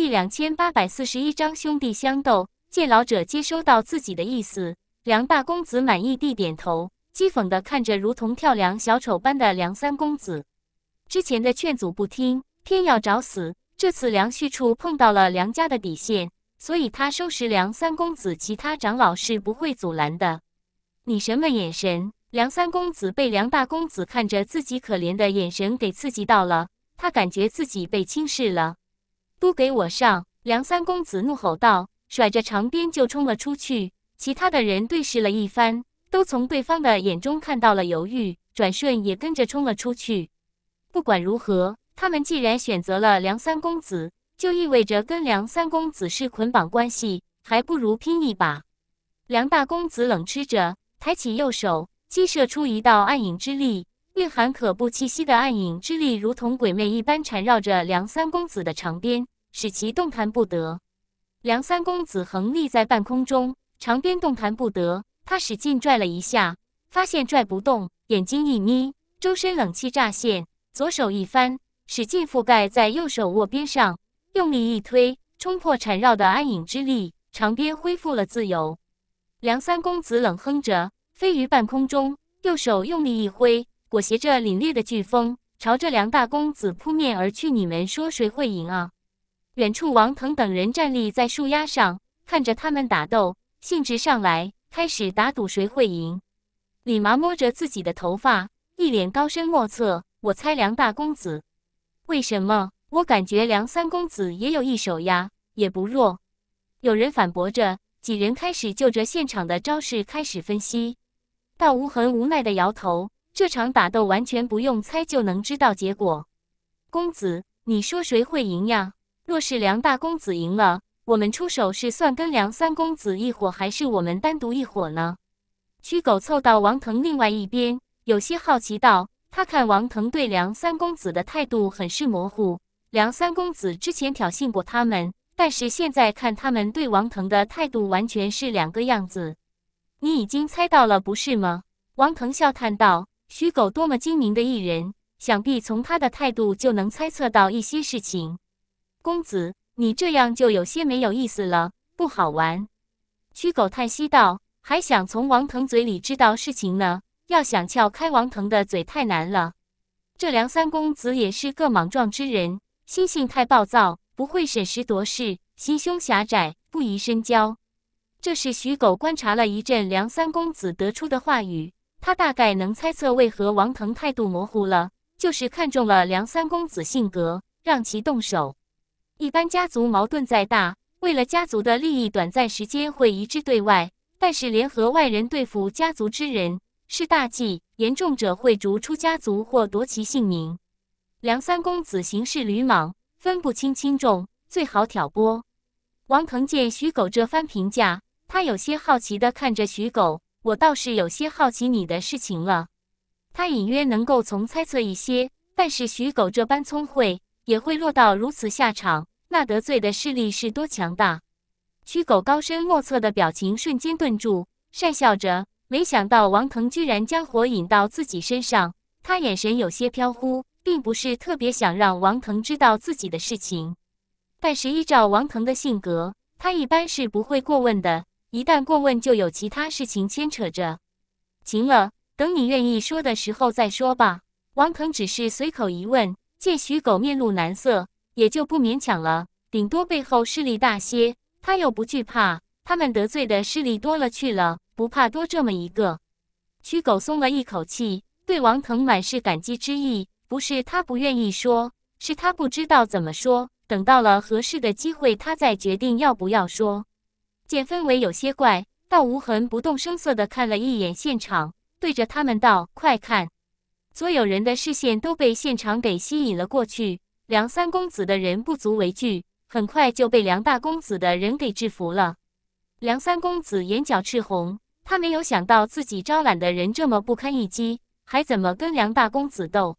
第两千八百四十一章兄弟相斗。见老者接收到自己的意思，梁大公子满意地点头，讥讽地看着如同跳梁小丑般的梁三公子。之前的劝阻不听，偏要找死。这次梁旭处碰到了梁家的底线，所以他收拾梁三公子，其他长老是不会阻拦的。你什么眼神？梁三公子被梁大公子看着自己可怜的眼神给刺激到了，他感觉自己被轻视了。都给我上！梁三公子怒吼道，甩着长鞭就冲了出去。其他的人对视了一番，都从对方的眼中看到了犹豫，转瞬也跟着冲了出去。不管如何，他们既然选择了梁三公子，就意味着跟梁三公子是捆绑关系，还不如拼一把。梁大公子冷吃着，抬起右手，激射出一道暗影之力。蕴含可怖气息的暗影之力，如同鬼魅一般缠绕着梁三公子的长鞭，使其动弹不得。梁三公子横立在半空中，长鞭动弹不得。他使劲拽了一下，发现拽不动，眼睛一眯，周身冷气乍现。左手一翻，使劲覆盖在右手握鞭上，用力一推，冲破缠绕的暗影之力，长鞭恢复了自由。梁三公子冷哼着，飞于半空中，右手用力一挥。裹挟着凛冽的飓风，朝着梁大公子扑面而去。你们说谁会赢啊？远处，王腾等人站立在树丫上，看着他们打斗，兴致上来，开始打赌谁会赢。李麻摸着自己的头发，一脸高深莫测。我猜梁大公子。为什么？我感觉梁三公子也有一手呀，也不弱。有人反驳着，几人开始就着现场的招式开始分析。道无痕无奈的摇头。这场打斗完全不用猜就能知道结果。公子，你说谁会赢呀？若是梁大公子赢了，我们出手是算跟梁三公子一伙，还是我们单独一伙呢？曲狗凑到王腾另外一边，有些好奇道：“他看王腾对梁三公子的态度很是模糊。梁三公子之前挑衅过他们，但是现在看他们对王腾的态度完全是两个样子。你已经猜到了，不是吗？”王腾笑叹道。徐狗多么精明的艺人，想必从他的态度就能猜测到一些事情。公子，你这样就有些没有意思了，不好玩。徐狗叹息道：“还想从王腾嘴里知道事情呢？要想撬开王腾的嘴太难了。这梁三公子也是个莽撞之人，心性太暴躁，不会审时度势，心胸狭窄，不宜深交。”这是徐狗观察了一阵梁三公子得出的话语。他大概能猜测为何王腾态度模糊了，就是看中了梁三公子性格，让其动手。一般家族矛盾再大，为了家族的利益，短暂时间会一致对外。但是联合外人对付家族之人是大忌，严重者会逐出家族或夺其性命。梁三公子行事鲁莽，分不清轻重，最好挑拨。王腾见徐狗这番评价，他有些好奇地看着徐狗。我倒是有些好奇你的事情了。他隐约能够从猜测一些，但是徐狗这般聪慧，也会落到如此下场，那得罪的势力是多强大？徐狗高深莫测的表情瞬间顿住，讪笑着，没想到王腾居然将火引到自己身上。他眼神有些飘忽，并不是特别想让王腾知道自己的事情，但是依照王腾的性格，他一般是不会过问的。一旦过问，就有其他事情牵扯着。行了，等你愿意说的时候再说吧。王腾只是随口一问，见徐狗面露难色，也就不勉强了。顶多背后势力大些，他又不惧怕。他们得罪的势力多了去了，不怕多这么一个。徐狗松了一口气，对王腾满是感激之意。不是他不愿意说，是他不知道怎么说。等到了合适的机会，他再决定要不要说。见氛围有些怪，道无痕不动声色地看了一眼现场，对着他们道：“快看！”所有人的视线都被现场给吸引了过去。梁三公子的人不足为惧，很快就被梁大公子的人给制服了。梁三公子眼角赤红，他没有想到自己招揽的人这么不堪一击，还怎么跟梁大公子斗？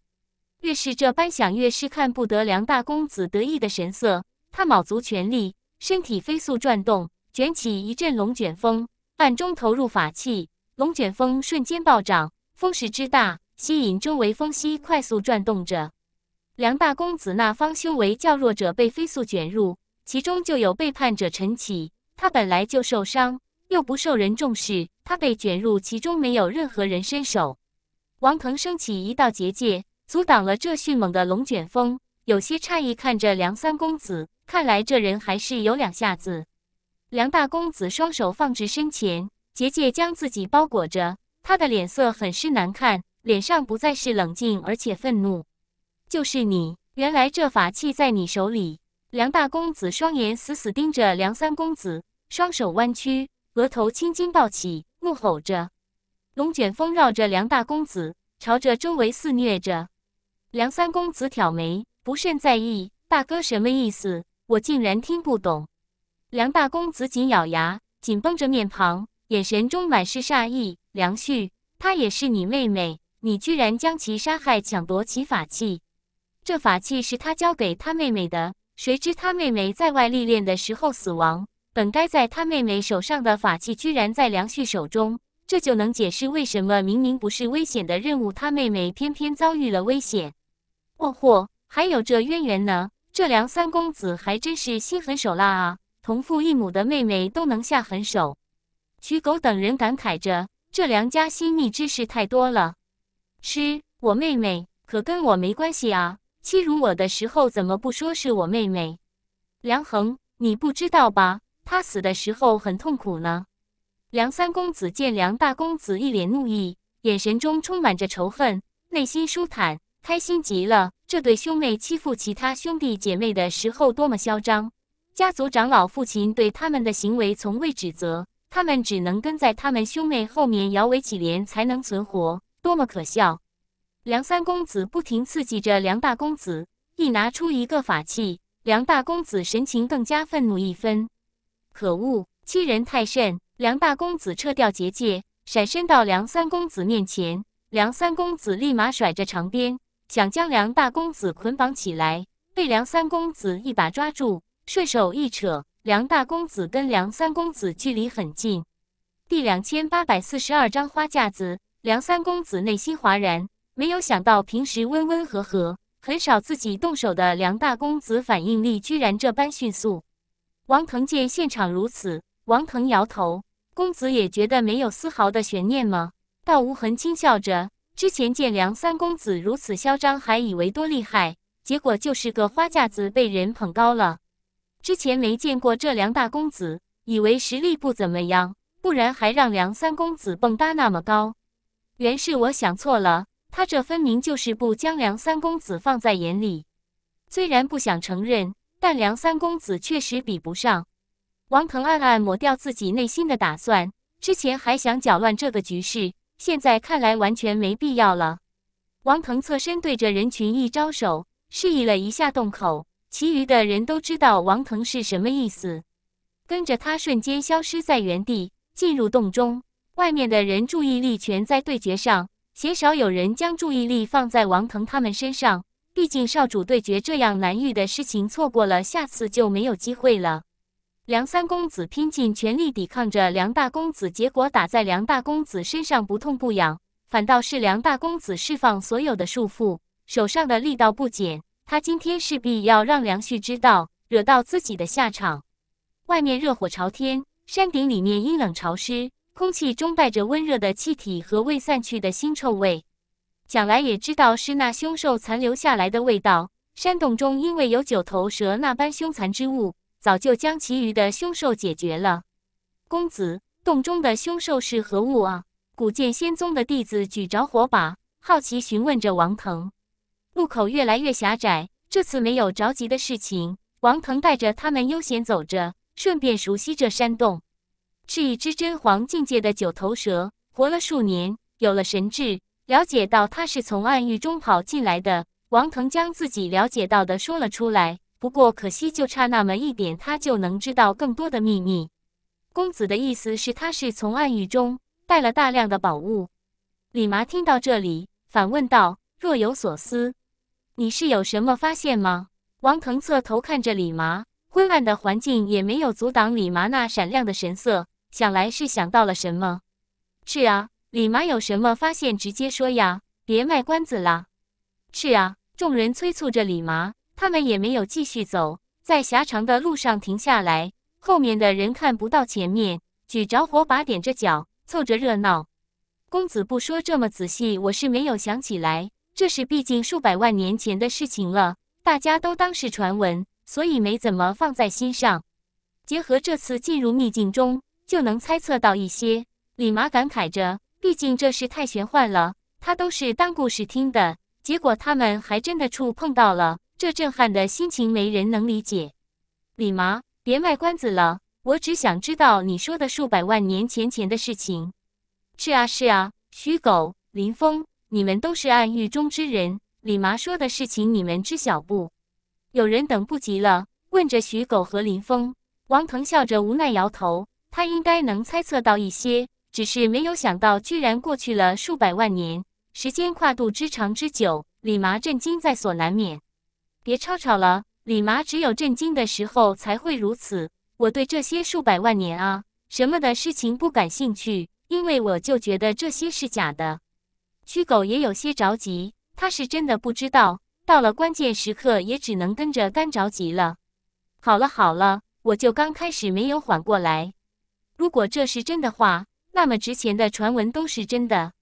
越是这般想，越是看不得梁大公子得意的神色。他卯足全力，身体飞速转动。卷起一阵龙卷风，暗中投入法器，龙卷风瞬间暴涨，风势之大，吸引周围风息快速转动着。梁大公子那方修为较弱者被飞速卷入，其中就有背叛者陈启。他本来就受伤，又不受人重视，他被卷入其中，没有任何人伸手。王腾升起一道结界，阻挡了这迅猛的龙卷风，有些诧异看着梁三公子，看来这人还是有两下子。梁大公子双手放置身前，结界将自己包裹着。他的脸色很是难看，脸上不再是冷静，而且愤怒。就是你，原来这法器在你手里。梁大公子双眼死死盯着梁三公子，双手弯曲，额头青筋暴起，怒吼着。龙卷风绕着梁大公子，朝着周围肆虐着。梁三公子挑眉，不甚在意。大哥什么意思？我竟然听不懂。梁大公子紧咬牙，紧绷着面庞，眼神中满是杀意。梁旭，她也是你妹妹，你居然将其杀害，抢夺其法器。这法器是他交给他妹妹的，谁知他妹妹在外历练的时候死亡，本该在他妹妹手上的法器，居然在梁旭手中。这就能解释为什么明明不是危险的任务，他妹妹偏偏遭遇了危险。哦豁，还有这渊源呢。这梁三公子还真是心狠手辣啊！同父异母的妹妹都能下狠手，徐狗等人感慨着：“这梁家心密之事太多了。”“吃我妹妹，可跟我没关系啊！”“欺辱我的时候，怎么不说是我妹妹？”“梁恒，你不知道吧？他死的时候很痛苦呢。”梁三公子见梁大公子一脸怒意，眼神中充满着仇恨，内心舒坦，开心极了。这对兄妹欺负其他兄弟姐妹的时候多么嚣张！家族长老父亲对他们的行为从未指责，他们只能跟在他们兄妹后面摇尾乞怜才能存活，多么可笑！梁三公子不停刺激着梁大公子，一拿出一个法器，梁大公子神情更加愤怒一分。可恶，欺人太甚！梁大公子撤掉结界，闪身到梁三公子面前，梁三公子立马甩着长鞭，想将梁大公子捆绑起来，被梁三公子一把抓住。顺手一扯，梁大公子跟梁三公子距离很近。第两千八百四十二章花架子。梁三公子内心哗然，没有想到平时温温和和、很少自己动手的梁大公子反应力居然这般迅速。王腾见现场如此，王腾摇头：“公子也觉得没有丝毫的悬念吗？”道无痕轻笑着：“之前见梁三公子如此嚣张，还以为多厉害，结果就是个花架子，被人捧高了。”之前没见过这梁大公子，以为实力不怎么样，不然还让梁三公子蹦跶那么高。原是我想错了，他这分明就是不将梁三公子放在眼里。虽然不想承认，但梁三公子确实比不上。王腾暗暗抹掉自己内心的打算，之前还想搅乱这个局势，现在看来完全没必要了。王腾侧身对着人群一招手，示意了一下洞口。其余的人都知道王腾是什么意思，跟着他瞬间消失在原地，进入洞中。外面的人注意力全在对决上，鲜少有人将注意力放在王腾他们身上。毕竟少主对决这样难遇的事情错过了，下次就没有机会了。梁三公子拼尽全力抵抗着梁大公子，结果打在梁大公子身上不痛不痒，反倒是梁大公子释放所有的束缚，手上的力道不减。他今天势必要让梁旭知道惹到自己的下场。外面热火朝天，山顶里面阴冷潮湿，空气中带着温热的气体和未散去的腥臭味。想来也知道是那凶兽残留下来的味道。山洞中因为有九头蛇那般凶残之物，早就将其余的凶兽解决了。公子，洞中的凶兽是何物啊？古剑仙宗的弟子举着火把，好奇询问着王腾。路口越来越狭窄，这次没有着急的事情。王腾带着他们悠闲走着，顺便熟悉这山洞。是一只真皇境界的九头蛇，活了数年，有了神智，了解到他是从暗域中跑进来的。王腾将自己了解到的说了出来，不过可惜就差那么一点，他就能知道更多的秘密。公子的意思是，他是从暗域中带了大量的宝物。李麻听到这里，反问道，若有所思。你是有什么发现吗？王腾侧头看着李麻，昏暗的环境也没有阻挡李麻那闪亮的神色。想来是想到了什么。是啊，李麻有什么发现，直接说呀，别卖关子了。是啊，众人催促着李麻，他们也没有继续走，在狭长的路上停下来。后面的人看不到前面，举着火把，踮着脚，凑着热闹。公子不说这么仔细，我是没有想起来。这是毕竟数百万年前的事情了，大家都当是传闻，所以没怎么放在心上。结合这次进入秘境中，就能猜测到一些。李麻感慨着，毕竟这事太玄幻了，他都是当故事听的。结果他们还真的触碰到了，这震撼的心情没人能理解。李麻，别卖关子了，我只想知道你说的数百万年前前的事情。是啊，是啊，虚狗林峰。你们都是暗狱中之人，李麻说的事情你们知晓不？有人等不及了，问着徐狗和林峰。王腾笑着无奈摇头，他应该能猜测到一些，只是没有想到，居然过去了数百万年，时间跨度之长之久，李麻震惊在所难免。别吵吵了，李麻只有震惊的时候才会如此。我对这些数百万年啊什么的事情不感兴趣，因为我就觉得这些是假的。虚狗也有些着急，他是真的不知道，到了关键时刻也只能跟着干着急了。好了好了，我就刚开始没有缓过来。如果这是真的话，那么值钱的传闻都是真的。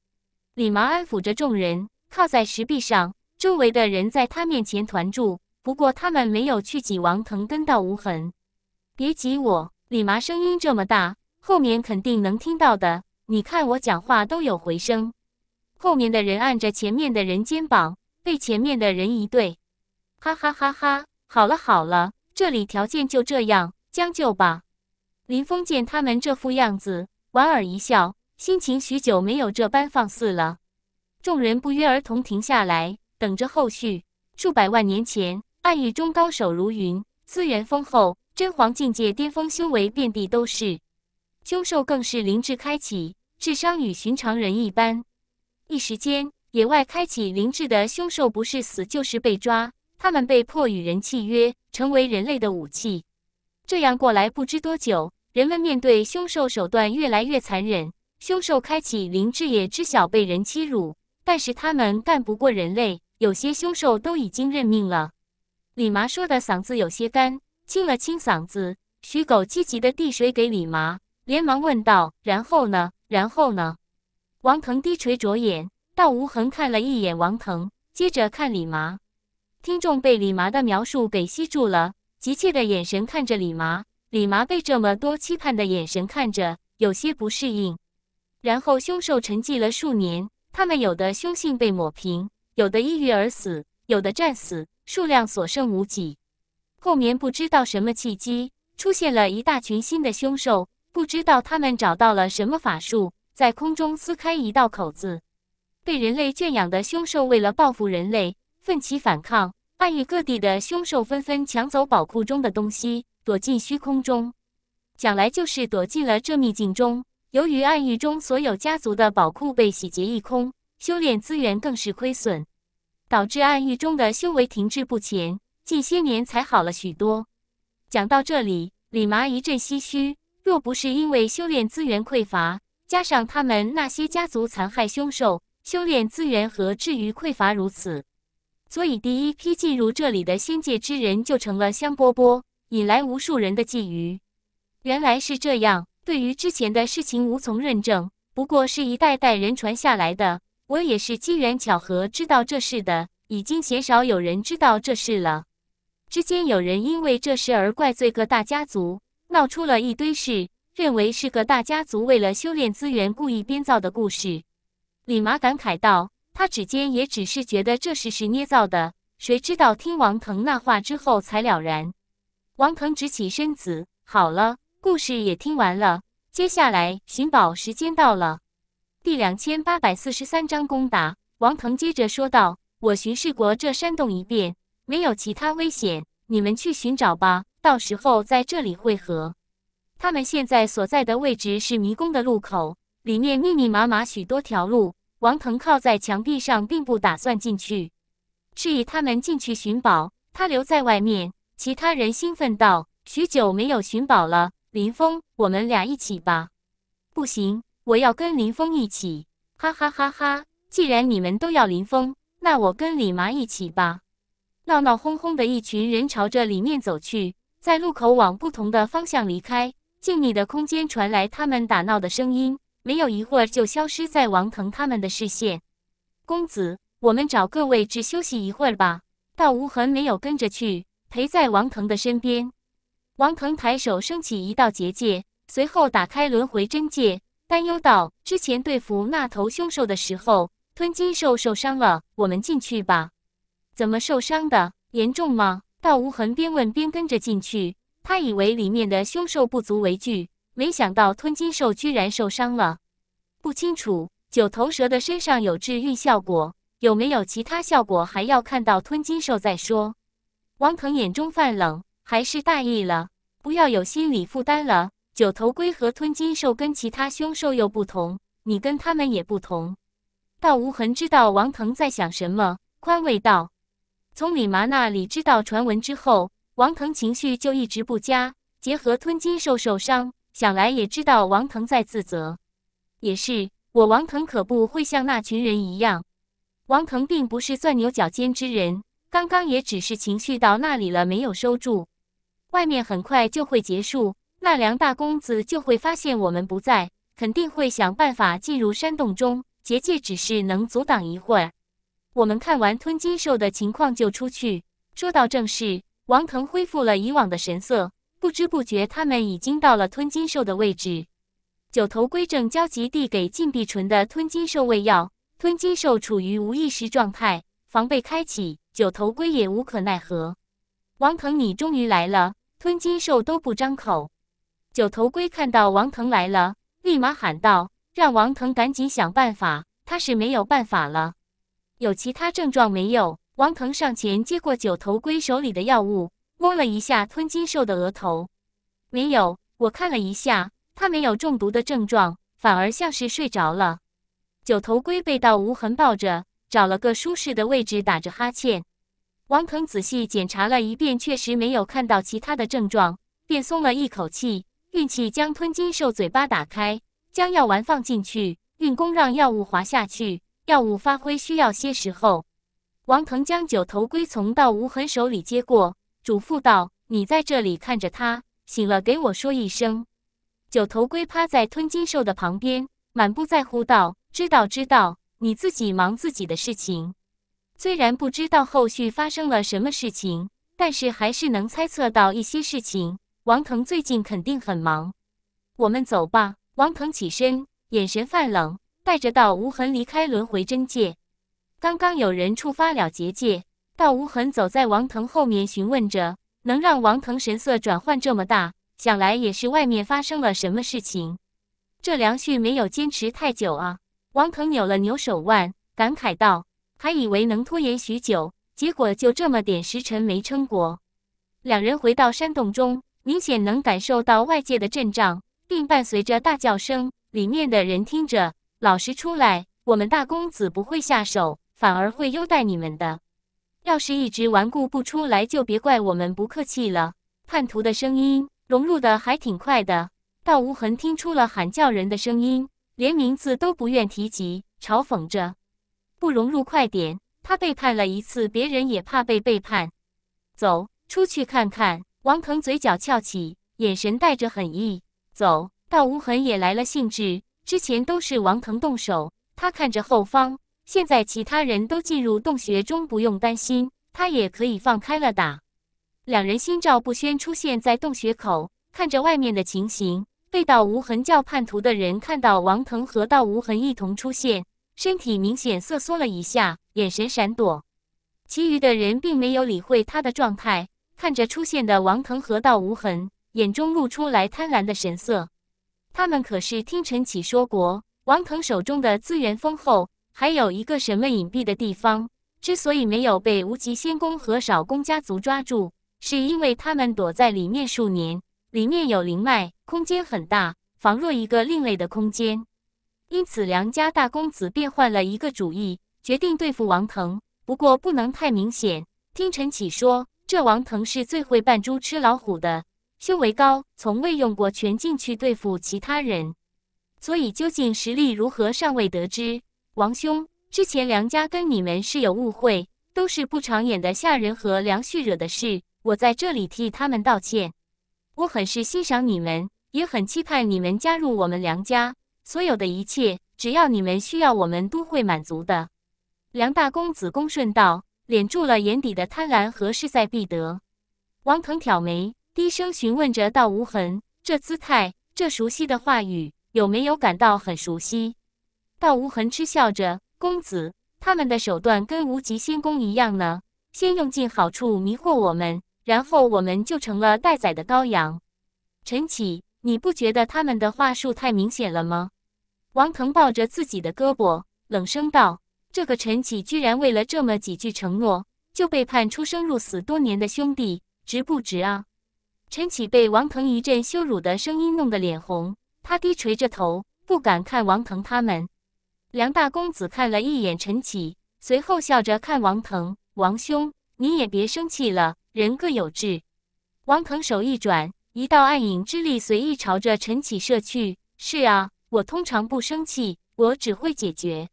李麻安抚着众人，靠在石壁上，周围的人在他面前团住。不过他们没有去挤王腾根到无痕。别挤我！李麻声音这么大，后面肯定能听到的。你看我讲话都有回声。后面的人按着前面的人肩膀，被前面的人一对，哈哈哈哈！好了好了，这里条件就这样，将就吧。林峰见他们这副样子，莞尔一笑，心情许久没有这般放肆了。众人不约而同停下来，等着后续。数百万年前，暗域中高手如云，资源丰厚，真皇境界巅峰修为遍地都是，凶兽更是灵智开启，智商与寻常人一般。一时间，野外开启灵智的凶兽不是死就是被抓，他们被迫与人契约，成为人类的武器。这样过来不知多久，人们面对凶兽手段越来越残忍，凶兽开启灵智也知晓被人欺辱，但是他们干不过人类，有些凶兽都已经认命了。李麻说的嗓子有些干，清了清嗓子，徐狗积极的递水给李麻，连忙问道：“然后呢？然后呢？”王腾低垂着眼，道无痕看了一眼王腾，接着看李麻。听众被李麻的描述给吸住了，急切的眼神看着李麻。李麻被这么多期盼的眼神看着，有些不适应。然后，凶兽沉寂了数年，他们有的凶性被抹平，有的抑郁而死，有的战死，数量所剩无几。后面不知道什么契机，出现了一大群新的凶兽，不知道他们找到了什么法术。在空中撕开一道口子，被人类圈养的凶兽为了报复人类，奋起反抗。暗域各地的凶兽纷纷抢走宝库中的东西，躲进虚空中。讲来就是躲进了这秘境中。由于暗域中所有家族的宝库被洗劫一空，修炼资源更是亏损，导致暗域中的修为停滞不前。近些年才好了许多。讲到这里，李麻一阵唏嘘。若不是因为修炼资源匮乏，加上他们那些家族残害凶兽、修炼资源和至于匮乏如此，所以第一批进入这里的仙界之人就成了香饽饽，引来无数人的觊觎。原来是这样，对于之前的事情无从认证，不过是一代代人传下来的。我也是机缘巧合知道这事的，已经鲜少有人知道这事了。之间有人因为这事而怪罪各大家族，闹出了一堆事。认为是个大家族为了修炼资源故意编造的故事，李麻感慨道：“他指尖也只是觉得这事是捏造的，谁知道听王腾那话之后才了然。”王腾直起身子：“好了，故事也听完了，接下来寻宝时间到了。”第两千八百四十三章攻打。王腾接着说道：“我巡视过这山洞一遍，没有其他危险，你们去寻找吧，到时候在这里会合。”他们现在所在的位置是迷宫的路口，里面密密麻麻许多条路。王腾靠在墙壁上，并不打算进去，示意他们进去寻宝，他留在外面。其他人兴奋道：“许久没有寻宝了，林峰，我们俩一起吧。”“不行，我要跟林峰一起。”“哈哈哈哈，既然你们都要林峰，那我跟李麻一起吧。”闹闹哄哄的一群人朝着里面走去，在路口往不同的方向离开。静谧的空间传来他们打闹的声音，没有一会儿就消失在王腾他们的视线。公子，我们找个位置休息一会儿吧。道无痕没有跟着去，陪在王腾的身边。王腾抬手升起一道结界，随后打开轮回真界，担忧道：“之前对付那头凶兽的时候，吞金兽受伤了，我们进去吧。”“怎么受伤的？严重吗？”道无痕边问边跟着进去。他以为里面的凶兽不足为惧，没想到吞金兽居然受伤了。不清楚九头蛇的身上有治愈效果，有没有其他效果还要看到吞金兽再说。王腾眼中泛冷，还是大意了，不要有心理负担了。九头龟和吞金兽跟其他凶兽又不同，你跟他们也不同。道无痕知道王腾在想什么，宽慰道：“从李麻那里知道传闻之后。”王腾情绪就一直不佳，结合吞金兽受伤，想来也知道王腾在自责。也是我王腾可不会像那群人一样。王腾并不是钻牛角尖之人，刚刚也只是情绪到那里了，没有收住。外面很快就会结束，那梁大公子就会发现我们不在，肯定会想办法进入山洞中。结界只是能阻挡一会儿，我们看完吞金兽的情况就出去。说到正事。王腾恢复了以往的神色，不知不觉，他们已经到了吞金兽的位置。九头龟正焦急递给禁闭纯的吞金兽喂药，吞金兽处于无意识状态，防备开启，九头龟也无可奈何。王腾，你终于来了！吞金兽都不张口。九头龟看到王腾来了，立马喊道：“让王腾赶紧想办法，他是没有办法了。有其他症状没有？”王腾上前接过九头龟手里的药物，摸了一下吞金兽的额头，没有。我看了一下，它没有中毒的症状，反而像是睡着了。九头龟被道无痕抱着，找了个舒适的位置打着哈欠。王腾仔细检查了一遍，确实没有看到其他的症状，便松了一口气，运气将吞金兽嘴巴打开，将药丸放进去，运功让药物滑下去。药物发挥需要些时候。王腾将九头龟从道无痕手里接过，嘱咐道：“你在这里看着他醒了，给我说一声。”九头龟趴在吞金兽的旁边，满不在乎道：“知道，知道，你自己忙自己的事情。”虽然不知道后续发生了什么事情，但是还是能猜测到一些事情。王腾最近肯定很忙，我们走吧。王腾起身，眼神泛冷，带着道无痕离开轮回真界。刚刚有人触发了结界，道无痕走在王腾后面询问着，能让王腾神色转换这么大，想来也是外面发生了什么事情。这梁旭没有坚持太久啊，王腾扭了扭手腕，感慨道：“还以为能拖延许久，结果就这么点时辰没撑过。”两人回到山洞中，明显能感受到外界的阵仗，并伴随着大叫声。里面的人听着：“老实出来，我们大公子不会下手。”反而会优待你们的，要是一直顽固不出来，就别怪我们不客气了。叛徒的声音融入的还挺快的，道无痕听出了喊叫人的声音，连名字都不愿提及，嘲讽着：“不融入，快点！”他背叛了一次，别人也怕被背叛。走出去看看。王腾嘴角翘起，眼神带着狠意。走，道无痕也来了兴致。之前都是王腾动手，他看着后方。现在其他人都进入洞穴中，不用担心，他也可以放开了打。两人心照不宣，出现在洞穴口，看着外面的情形。被道无痕教叛徒的人看到王腾和道无痕一同出现，身体明显瑟缩了一下，眼神闪躲。其余的人并没有理会他的状态，看着出现的王腾和道无痕，眼中露出来贪婪的神色。他们可是听陈启说过，王腾手中的资源丰厚。还有一个什么隐蔽的地方，之所以没有被无极仙宫和少宫家族抓住，是因为他们躲在里面数年，里面有灵脉，空间很大，仿若一个另类的空间。因此，梁家大公子变换了一个主意，决定对付王腾。不过，不能太明显。听陈启说，这王腾是最会扮猪吃老虎的，修为高，从未用过全境去对付其他人，所以究竟实力如何，尚未得知。王兄，之前梁家跟你们是有误会，都是不长眼的下人和梁旭惹的事，我在这里替他们道歉。我很是欣赏你们，也很期盼你们加入我们梁家，所有的一切，只要你们需要，我们都会满足的。梁大公子恭顺道，敛住了眼底的贪婪和势在必得。王腾挑眉，低声询问着：“道无痕，这姿态，这熟悉的话语，有没有感到很熟悉？”道无痕嗤笑着：“公子，他们的手段跟无极仙宫一样呢，先用尽好处迷惑我们，然后我们就成了待宰的羔羊。”陈启，你不觉得他们的话术太明显了吗？”王腾抱着自己的胳膊，冷声道：“这个陈启居然为了这么几句承诺，就背叛出生入死多年的兄弟，值不值啊？”陈启被王腾一阵羞辱的声音弄得脸红，他低垂着头，不敢看王腾他们。梁大公子看了一眼陈启，随后笑着看王腾：“王兄，你也别生气了，人各有志。”王腾手一转，一道暗影之力随意朝着陈启射去。“是啊，我通常不生气，我只会解决。”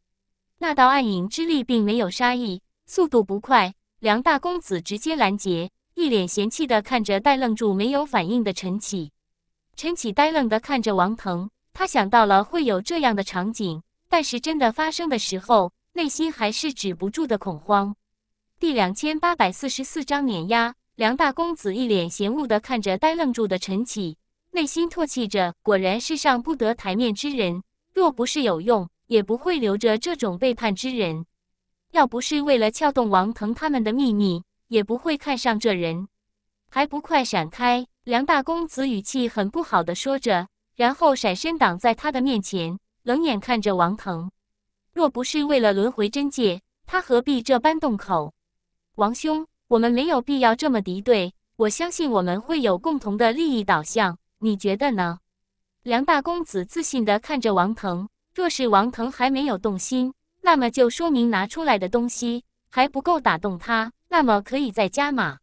那道暗影之力并没有杀意，速度不快。梁大公子直接拦截，一脸嫌弃的看着呆愣住没有反应的陈启。陈启呆愣的看着王腾，他想到了会有这样的场景。但是真的发生的时候，内心还是止不住的恐慌。第两千八百四十四章碾压。梁大公子一脸嫌恶的看着呆愣住的陈启，内心唾弃着：果然世上不得台面之人，若不是有用，也不会留着这种背叛之人。要不是为了撬动王腾他们的秘密，也不会看上这人。还不快闪开！梁大公子语气很不好的说着，然后闪身挡在他的面前。冷眼看着王腾，若不是为了轮回真界，他何必这般动口？王兄，我们没有必要这么敌对。我相信我们会有共同的利益导向，你觉得呢？梁大公子自信地看着王腾，若是王腾还没有动心，那么就说明拿出来的东西还不够打动他，那么可以再加码。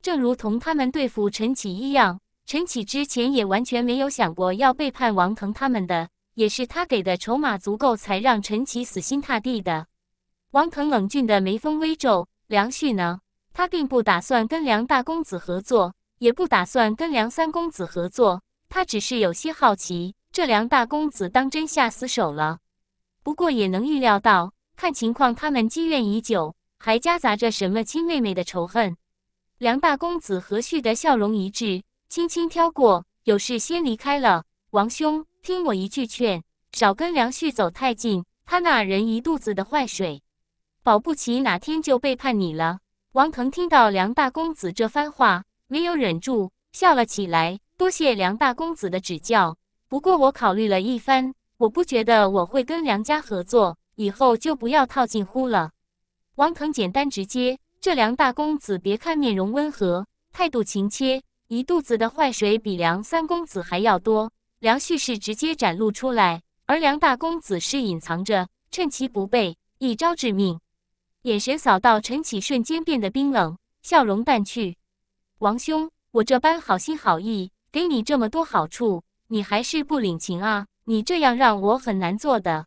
正如同他们对付陈启一样，陈启之前也完全没有想过要背叛王腾他们的。也是他给的筹码足够，才让陈奇死心塌地的。王腾冷峻的眉峰微皱，梁旭呢？他并不打算跟梁大公子合作，也不打算跟梁三公子合作。他只是有些好奇，这梁大公子当真下死手了？不过也能预料到，看情况他们积怨已久，还夹杂着什么亲妹妹的仇恨。梁大公子和煦的笑容一致，轻轻挑过，有事先离开了，王兄。听我一句劝，少跟梁旭走太近，他那人一肚子的坏水，保不齐哪天就背叛你了。王腾听到梁大公子这番话，没有忍住笑了起来。多谢梁大公子的指教，不过我考虑了一番，我不觉得我会跟梁家合作，以后就不要套近乎了。王腾简单直接，这梁大公子别看面容温和，态度情切，一肚子的坏水比梁三公子还要多。梁旭是直接展露出来，而梁大公子是隐藏着，趁其不备，一招致命。眼神扫到陈启，瞬间变得冰冷，笑容淡去。王兄，我这般好心好意，给你这么多好处，你还是不领情啊？你这样让我很难做的。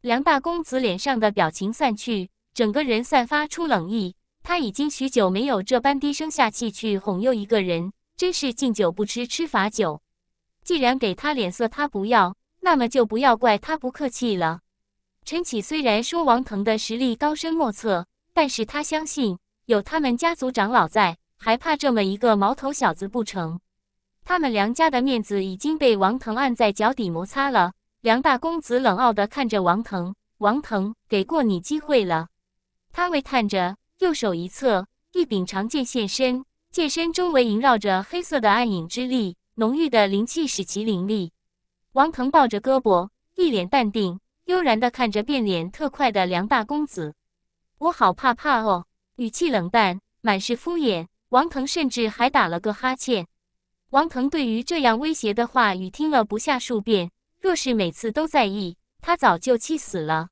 梁大公子脸上的表情散去，整个人散发出冷意。他已经许久没有这般低声下气去哄诱一个人，真是敬酒不吃吃罚酒。既然给他脸色他不要，那么就不要怪他不客气了。陈启虽然说王腾的实力高深莫测，但是他相信有他们家族长老在，还怕这么一个毛头小子不成？他们梁家的面子已经被王腾按在脚底摩擦了。梁大公子冷傲的看着王腾，王腾给过你机会了。他微叹着，右手一侧，一柄长剑现身，剑身周围萦绕着黑色的暗影之力。浓郁的灵气使其凌厉。王腾抱着胳膊，一脸淡定，悠然地看着变脸特快的梁大公子。我好怕怕哦，语气冷淡，满是敷衍。王腾甚至还打了个哈欠。王腾对于这样威胁的话语听了不下数遍，若是每次都在意，他早就气死了。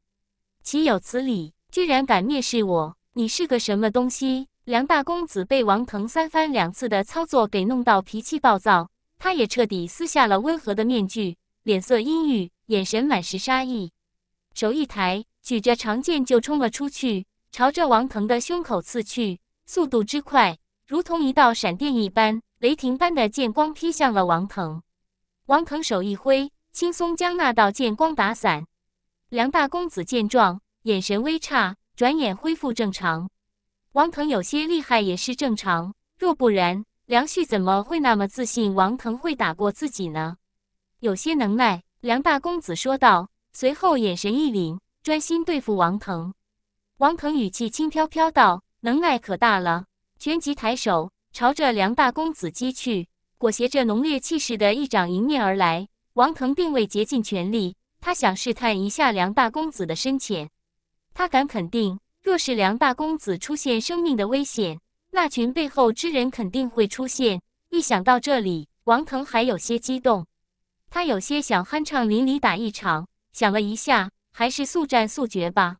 岂有此理！居然敢蔑视我！你是个什么东西？梁大公子被王腾三番两次的操作给弄到脾气暴躁。他也彻底撕下了温和的面具，脸色阴郁，眼神满是杀意，手一抬，举着长剑就冲了出去，朝着王腾的胸口刺去，速度之快，如同一道闪电一般，雷霆般的剑光劈向了王腾。王腾手一挥，轻松将那道剑光打散。梁大公子见状，眼神微差，转眼恢复正常。王腾有些厉害也是正常，若不然。梁旭怎么会那么自信王腾会打过自己呢？有些能耐，梁大公子说道。随后眼神一凛，专心对付王腾。王腾语气轻飘飘道：“能耐可大了。”旋即抬手朝着梁大公子击去，裹挟着浓烈气势的一掌迎面而来。王腾并未竭尽全力，他想试探一下梁大公子的深浅。他敢肯定，若是梁大公子出现生命的危险。那群背后之人肯定会出现。一想到这里，王腾还有些激动，他有些想酣畅淋漓打一场。想了一下，还是速战速决吧。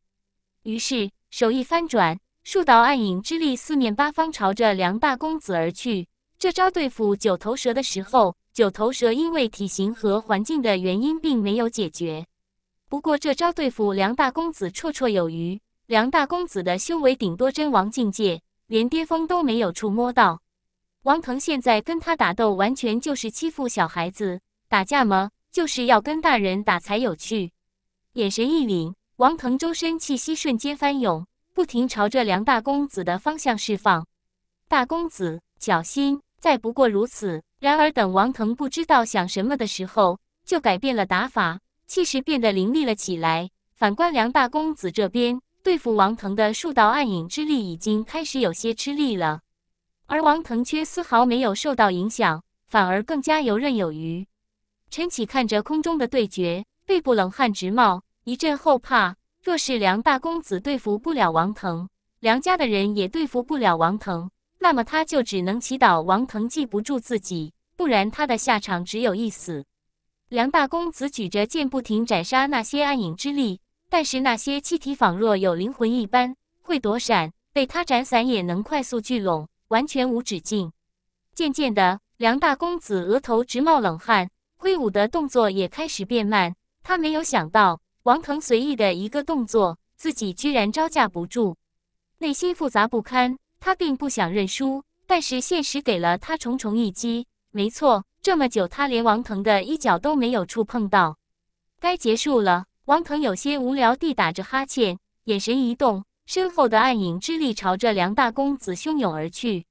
于是手一翻转，数道暗影之力四面八方朝着梁大公子而去。这招对付九头蛇的时候，九头蛇因为体型和环境的原因并没有解决。不过这招对付梁大公子绰绰有余。梁大公子的修为顶多真王境界。连巅峰都没有触摸到，王腾现在跟他打斗，完全就是欺负小孩子打架吗？就是要跟大人打才有趣。眼神一凛，王腾周身气息瞬间翻涌，不停朝着梁大公子的方向释放。大公子，小心！再不过如此。然而等王腾不知道想什么的时候，就改变了打法，气势变得凌厉了起来。反观梁大公子这边。对付王腾的数道暗影之力已经开始有些吃力了，而王腾却丝毫没有受到影响，反而更加游刃有余。陈启看着空中的对决，背部冷汗直冒，一阵后怕。若是梁大公子对付不了王腾，梁家的人也对付不了王腾，那么他就只能祈祷王腾记不住自己，不然他的下场只有一死。梁大公子举着剑不停斩杀那些暗影之力。但是那些气体仿若有灵魂一般，会躲闪，被他斩散也能快速聚拢，完全无止境。渐渐的，梁大公子额头直冒冷汗，挥舞的动作也开始变慢。他没有想到，王腾随意的一个动作，自己居然招架不住，内心复杂不堪。他并不想认输，但是现实给了他重重一击。没错，这么久他连王腾的一脚都没有触碰到，该结束了。王腾有些无聊地打着哈欠，眼神一动，身后的暗影之力朝着梁大公子汹涌而去。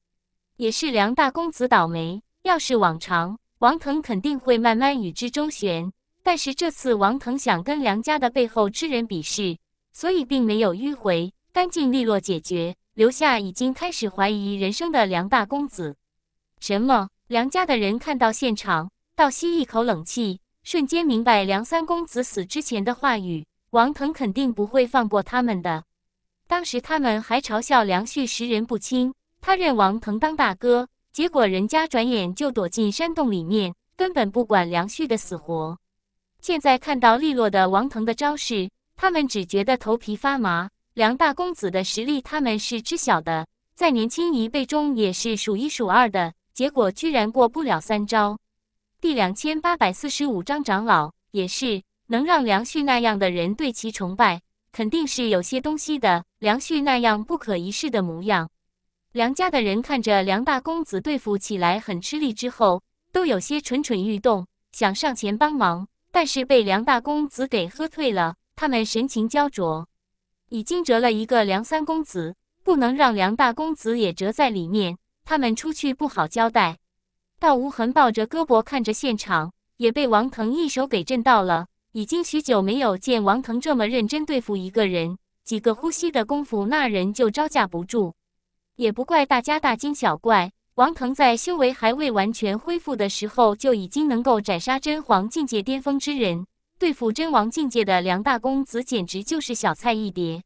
也是梁大公子倒霉，要是往常，王腾肯定会慢慢与之周旋，但是这次王腾想跟梁家的背后之人比试，所以并没有迂回，干净利落解决，留下已经开始怀疑人生的梁大公子。什么？梁家的人看到现场，倒吸一口冷气。瞬间明白梁三公子死之前的话语，王腾肯定不会放过他们的。当时他们还嘲笑梁旭识人不清，他认王腾当大哥，结果人家转眼就躲进山洞里面，根本不管梁旭的死活。现在看到利落的王腾的招式，他们只觉得头皮发麻。梁大公子的实力他们是知晓的，在年轻一辈中也是数一数二的，结果居然过不了三招。第两千八百四十五章长老也是能让梁旭那样的人对其崇拜，肯定是有些东西的。梁旭那样不可一世的模样，梁家的人看着梁大公子对付起来很吃力之后，都有些蠢蠢欲动，想上前帮忙，但是被梁大公子给喝退了。他们神情焦灼，已经折了一个梁三公子，不能让梁大公子也折在里面，他们出去不好交代。道无痕抱着胳膊看着现场，也被王腾一手给震到了。已经许久没有见王腾这么认真对付一个人，几个呼吸的功夫，那人就招架不住。也不怪大家大惊小怪。王腾在修为还未完全恢复的时候，就已经能够斩杀真皇境界巅峰之人，对付真王境界的梁大公子，简直就是小菜一碟。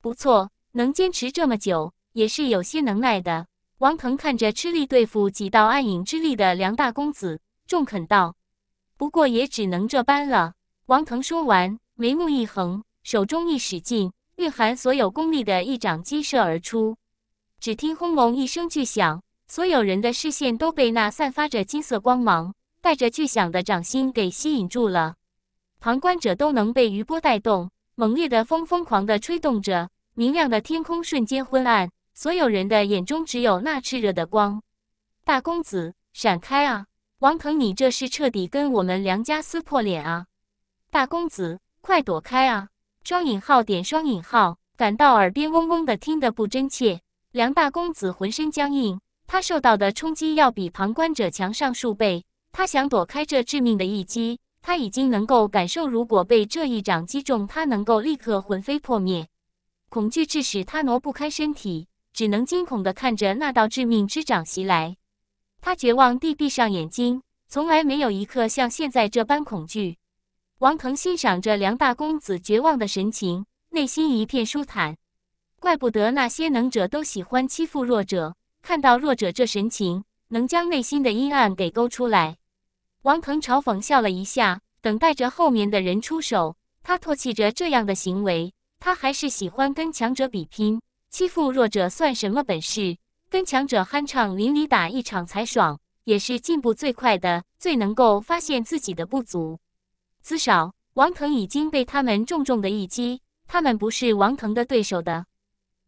不错，能坚持这么久，也是有些能耐的。王腾看着吃力对付几道暗影之力的梁大公子，中肯道：“不过也只能这般了。”王腾说完，眉目一横，手中一使劲，蕴含所有功力的一掌击射而出。只听轰隆一声巨响，所有人的视线都被那散发着金色光芒、带着巨响的掌心给吸引住了。旁观者都能被余波带动，猛烈的风疯狂地吹动着，明亮的天空瞬间昏暗。所有人的眼中只有那炽热的光。大公子，闪开啊！王腾，你这是彻底跟我们梁家撕破脸啊！大公子，快躲开啊！双引号点双引号，感到耳边嗡嗡的，听得不真切。梁大公子浑身僵硬，他受到的冲击要比旁观者强上数倍。他想躲开这致命的一击，他已经能够感受，如果被这一掌击中，他能够立刻魂飞魄灭。恐惧致使他挪不开身体。只能惊恐地看着那道致命之掌袭来，他绝望地闭上眼睛，从来没有一刻像现在这般恐惧。王腾欣赏着梁大公子绝望的神情，内心一片舒坦。怪不得那些能者都喜欢欺负弱者，看到弱者这神情，能将内心的阴暗给勾出来。王腾嘲讽笑了一下，等待着后面的人出手。他唾弃着这样的行为，他还是喜欢跟强者比拼。欺负弱者算什么本事？跟强者酣畅淋漓打一场才爽，也是进步最快的，最能够发现自己的不足。至少王腾已经被他们重重的一击，他们不是王腾的对手的。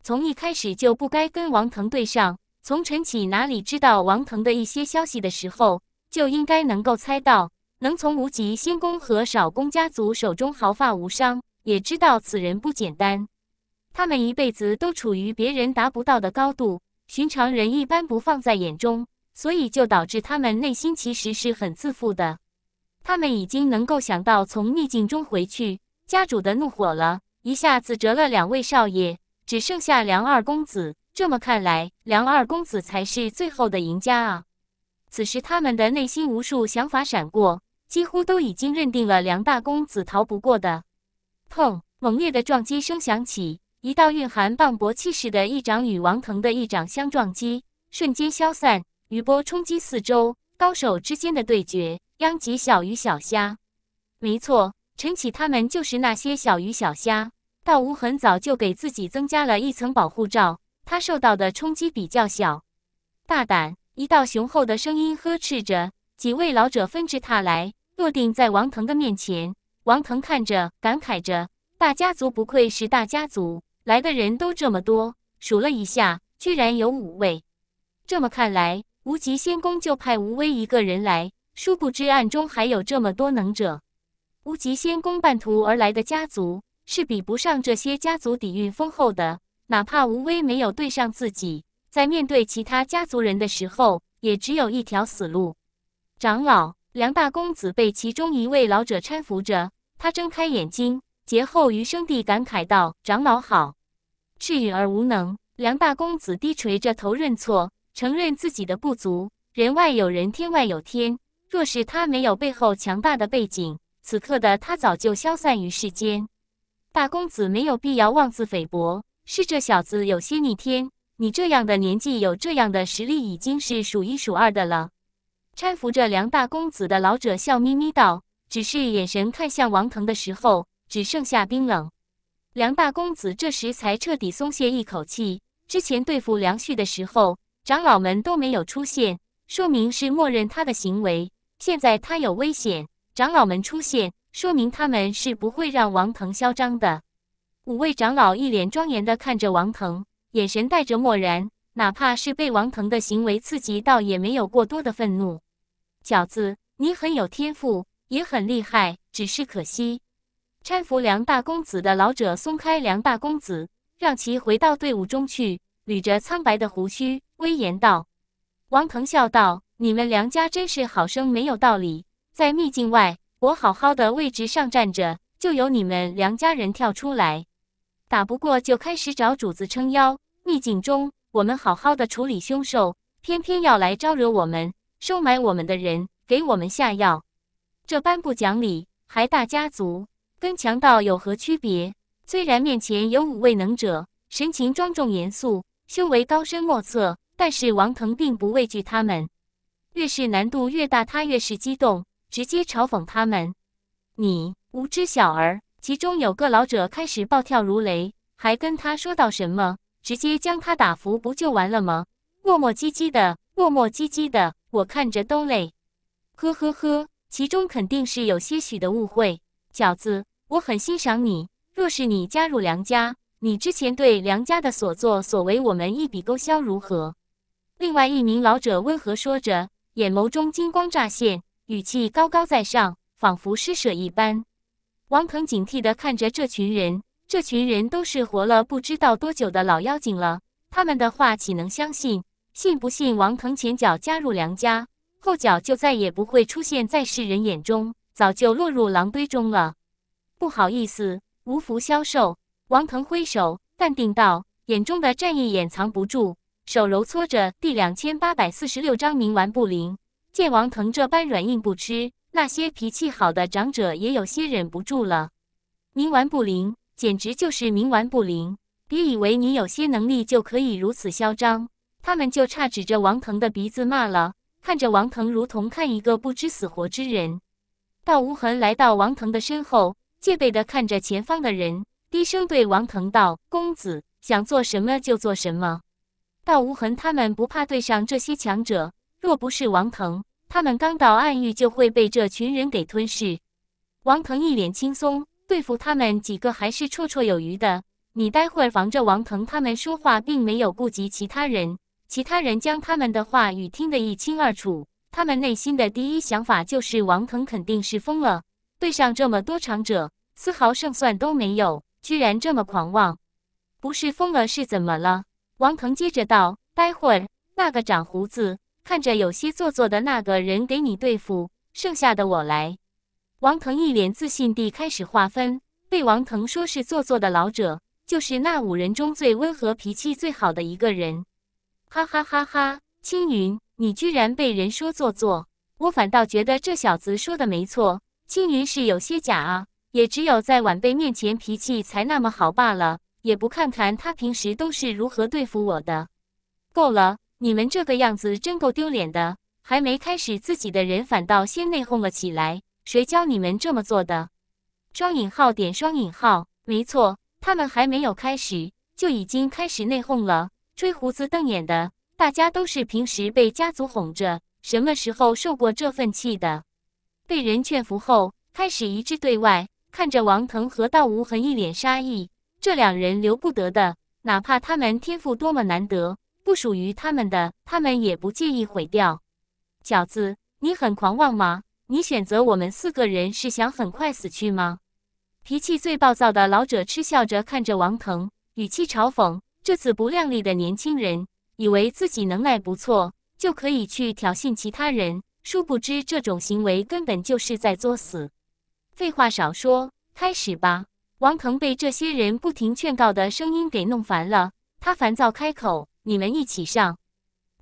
从一开始就不该跟王腾对上。从陈启哪里知道王腾的一些消息的时候，就应该能够猜到，能从无极仙宫和少宫家族手中毫发无伤，也知道此人不简单。他们一辈子都处于别人达不到的高度，寻常人一般不放在眼中，所以就导致他们内心其实是很自负的。他们已经能够想到从逆境中回去，家主的怒火了一下子折了两位少爷，只剩下梁二公子。这么看来，梁二公子才是最后的赢家啊！此时他们的内心无数想法闪过，几乎都已经认定了梁大公子逃不过的。砰！猛烈的撞击声响起。一道蕴含磅礴气势的一掌与王腾的一掌相撞击，瞬间消散，余波冲击四周。高手之间的对决，殃及小鱼小虾。没错，陈启他们就是那些小鱼小虾。道无很早就给自己增加了一层保护罩，他受到的冲击比较小。大胆！一道雄厚的声音呵斥着，几位老者纷至沓来，落定在王腾的面前。王腾看着，感慨着：“大家族不愧是大家族。”来的人都这么多，数了一下，居然有五位。这么看来，无极仙公就派吴威一个人来，殊不知暗中还有这么多能者。无极仙公半途而来的家族是比不上这些家族底蕴丰厚的，哪怕吴威没有对上自己，在面对其他家族人的时候，也只有一条死路。长老，梁大公子被其中一位老者搀扶着，他睁开眼睛，劫后余生地感慨道：“长老好。”赤允而无能，梁大公子低垂着头认错，承认自己的不足。人外有人，天外有天。若是他没有背后强大的背景，此刻的他早就消散于世间。大公子没有必要妄自菲薄，是这小子有些逆天。你这样的年纪，有这样的实力，已经是数一数二的了。搀扶着梁大公子的老者笑眯眯道，只是眼神看向王腾的时候，只剩下冰冷。梁大公子这时才彻底松懈一口气。之前对付梁旭的时候，长老们都没有出现，说明是默认他的行为。现在他有危险，长老们出现，说明他们是不会让王腾嚣张的。五位长老一脸庄严地看着王腾，眼神带着漠然，哪怕是被王腾的行为刺激到，也没有过多的愤怒。饺子，你很有天赋，也很厉害，只是可惜。搀扶梁大公子的老者松开梁大公子，让其回到队伍中去。捋着苍白的胡须，威严道：“王腾，笑道，你们梁家真是好生没有道理。在秘境外，我好好的位置上站着，就有你们梁家人跳出来，打不过就开始找主子撑腰。秘境中，我们好好的处理凶兽，偏偏要来招惹我们，收买我们的人，给我们下药。这般不讲理，还大家族。”跟强盗有何区别？虽然面前有五位能者，神情庄重严肃，修为高深莫测，但是王腾并不畏惧他们。越是难度越大，他越是激动，直接嘲讽他们：“你无知小儿！”其中有个老者开始暴跳如雷，还跟他说道：“什么，直接将他打服不就完了吗？磨磨唧唧的，磨磨唧唧的，我看着都累。呵呵呵，其中肯定是有些许的误会，饺子。我很欣赏你。若是你加入梁家，你之前对梁家的所作所为，我们一笔勾销，如何？另外一名老者温和说着，眼眸中金光乍现，语气高高在上，仿佛施舍一般。王腾警惕地看着这群人，这群人都是活了不知道多久的老妖精了，他们的话岂能相信？信不信，王腾前脚加入梁家，后脚就再也不会出现在世人眼中，早就落入狼堆中了。不好意思，无福消受。王腾挥手，淡定道，眼中的战意掩藏不住，手揉搓着第两千八百四十六章冥顽不灵。见王腾这般软硬不吃，那些脾气好的长者也有些忍不住了。冥顽不灵，简直就是冥顽不灵！别以为你有些能力就可以如此嚣张，他们就差指着王腾的鼻子骂了。看着王腾，如同看一个不知死活之人。道无痕来到王腾的身后。戒备的看着前方的人，低声对王腾道：“公子想做什么就做什么。”道无痕他们不怕对上这些强者，若不是王腾，他们刚到暗域就会被这群人给吞噬。王腾一脸轻松，对付他们几个还是绰绰有余的。你待会儿防着王腾他们说话，并没有顾及其他人，其他人将他们的话语听得一清二楚，他们内心的第一想法就是王腾肯定是疯了。对上这么多长者，丝毫胜算都没有，居然这么狂妄，不是疯了是怎么了？王腾接着道：“待会儿那个长胡子，看着有些做作的那个人给你对付，剩下的我来。”王腾一脸自信地开始划分。被王腾说是做作的老者，就是那五人中最温和、脾气最好的一个人。哈哈哈哈！青云，你居然被人说做作，我反倒觉得这小子说的没错。青云是有些假啊，也只有在晚辈面前脾气才那么好罢了。也不看看他平时都是如何对付我的。够了，你们这个样子真够丢脸的！还没开始，自己的人反倒先内讧了起来，谁教你们这么做的？双引号点双引号，没错，他们还没有开始，就已经开始内讧了。吹胡子瞪眼的，大家都是平时被家族哄着，什么时候受过这份气的？被人劝服后，开始一致对外。看着王腾和道无痕一脸杀意，这两人留不得的。哪怕他们天赋多么难得，不属于他们的，他们也不介意毁掉。小子，你很狂妄吗？你选择我们四个人，是想很快死去吗？脾气最暴躁的老者嗤笑着看着王腾，语气嘲讽：“这次不量力的年轻人，以为自己能耐不错，就可以去挑衅其他人。”殊不知，这种行为根本就是在作死。废话少说，开始吧！王腾被这些人不停劝告的声音给弄烦了，他烦躁开口：“你们一起上！”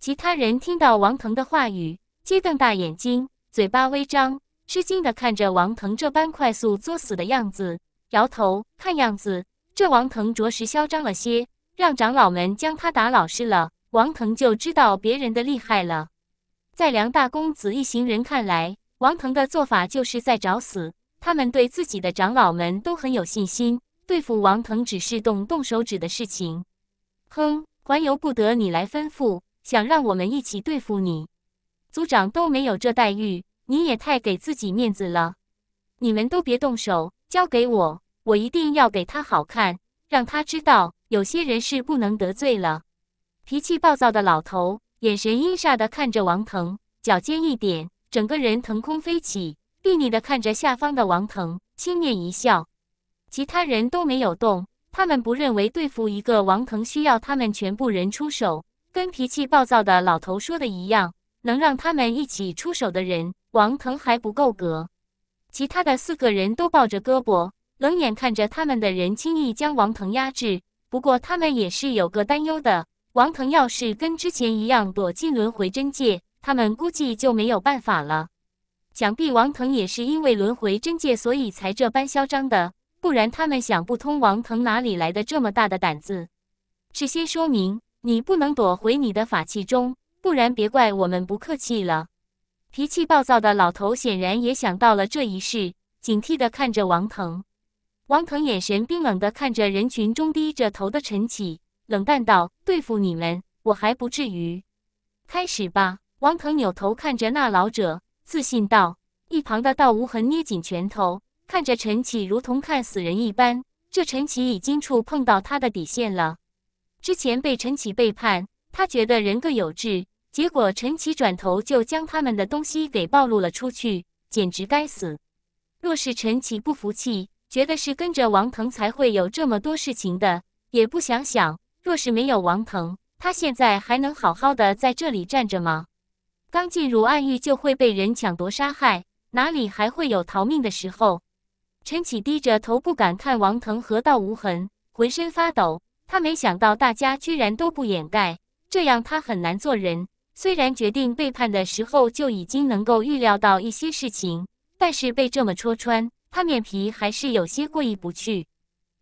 其他人听到王腾的话语，皆瞪大眼睛，嘴巴微张，吃惊的看着王腾这般快速作死的样子，摇头。看样子，这王腾着实嚣张了些，让长老们将他打老实了，王腾就知道别人的厉害了。在梁大公子一行人看来，王腾的做法就是在找死。他们对自己的长老们都很有信心，对付王腾只是动动手指的事情。哼，还由不得你来吩咐，想让我们一起对付你，族长都没有这待遇，你也太给自己面子了。你们都别动手，交给我，我一定要给他好看，让他知道有些人是不能得罪了。脾气暴躁的老头。眼神阴煞的看着王腾，脚尖一点，整个人腾空飞起，睥睨的看着下方的王腾，轻蔑一笑。其他人都没有动，他们不认为对付一个王腾需要他们全部人出手。跟脾气暴躁的老头说的一样，能让他们一起出手的人，王腾还不够格。其他的四个人都抱着胳膊，冷眼看着他们的人轻易将王腾压制。不过他们也是有个担忧的。王腾要是跟之前一样躲进轮回真界，他们估计就没有办法了。想必王腾也是因为轮回真界，所以才这般嚣张的，不然他们想不通王腾哪里来的这么大的胆子。事先说明，你不能躲回你的法器中，不然别怪我们不客气了。脾气暴躁的老头显然也想到了这一事，警惕地看着王腾。王腾眼神冰冷地看着人群中低着头的陈启。冷淡道：“对付你们，我还不至于。”开始吧。王腾扭头看着那老者，自信道：“一旁的道无痕捏紧拳头，看着陈启，如同看死人一般。这陈启已经触碰到他的底线了。之前被陈启背叛，他觉得人各有志，结果陈启转头就将他们的东西给暴露了出去，简直该死！若是陈启不服气，觉得是跟着王腾才会有这么多事情的，也不想想。”若是没有王腾，他现在还能好好的在这里站着吗？刚进入暗域就会被人抢夺杀害，哪里还会有逃命的时候？陈启低着头不敢看王腾和道无痕，浑身发抖。他没想到大家居然都不掩盖，这样他很难做人。虽然决定背叛的时候就已经能够预料到一些事情，但是被这么戳穿，他面皮还是有些过意不去。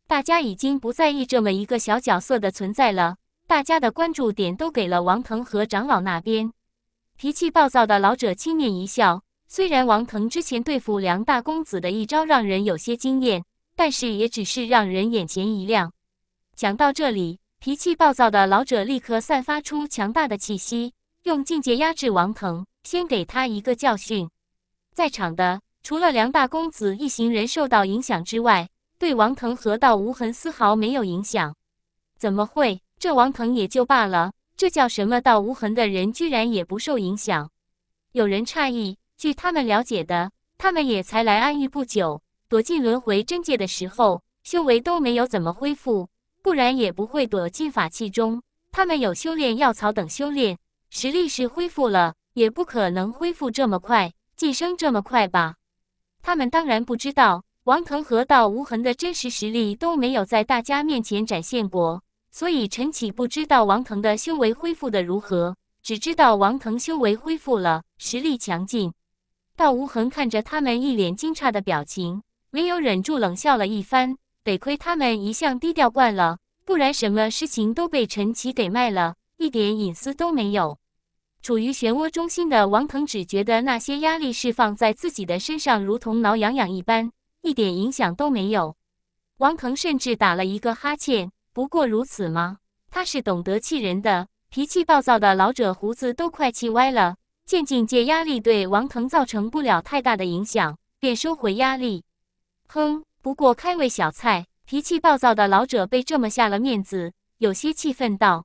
大家已经不在意这么一个小角色的存在了，大家的关注点都给了王腾和长老那边。脾气暴躁的老者轻蔑一笑，虽然王腾之前对付梁大公子的一招让人有些惊艳，但是也只是让人眼前一亮。讲到这里，脾气暴躁的老者立刻散发出强大的气息，用境界压制王腾，先给他一个教训。在场的除了梁大公子一行人受到影响之外。对王腾和道无痕丝毫没有影响，怎么会？这王腾也就罢了，这叫什么道无痕的人居然也不受影响？有人诧异。据他们了解的，他们也才来安玉不久，躲进轮回真界的时候，修为都没有怎么恢复，不然也不会躲进法器中。他们有修炼药草等修炼，实力是恢复了，也不可能恢复这么快，晋升这么快吧？他们当然不知道。王腾和道无痕的真实实力都没有在大家面前展现过，所以陈启不知道王腾的修为恢复的如何，只知道王腾修为恢复了，实力强劲。道无痕看着他们一脸惊诧的表情，没有忍住冷笑了一番。得亏他们一向低调惯了，不然什么事情都被陈启给卖了，一点隐私都没有。处于漩涡中心的王腾只觉得那些压力释放在自己的身上，如同挠痒痒一般。一点影响都没有，王腾甚至打了一个哈欠。不过如此吗？他是懂得气人的，脾气暴躁的老者胡子都快气歪了。见境界压力对王腾造成不了太大的影响，便收回压力。哼，不过开胃小菜。脾气暴躁的老者被这么下了面子，有些气愤道，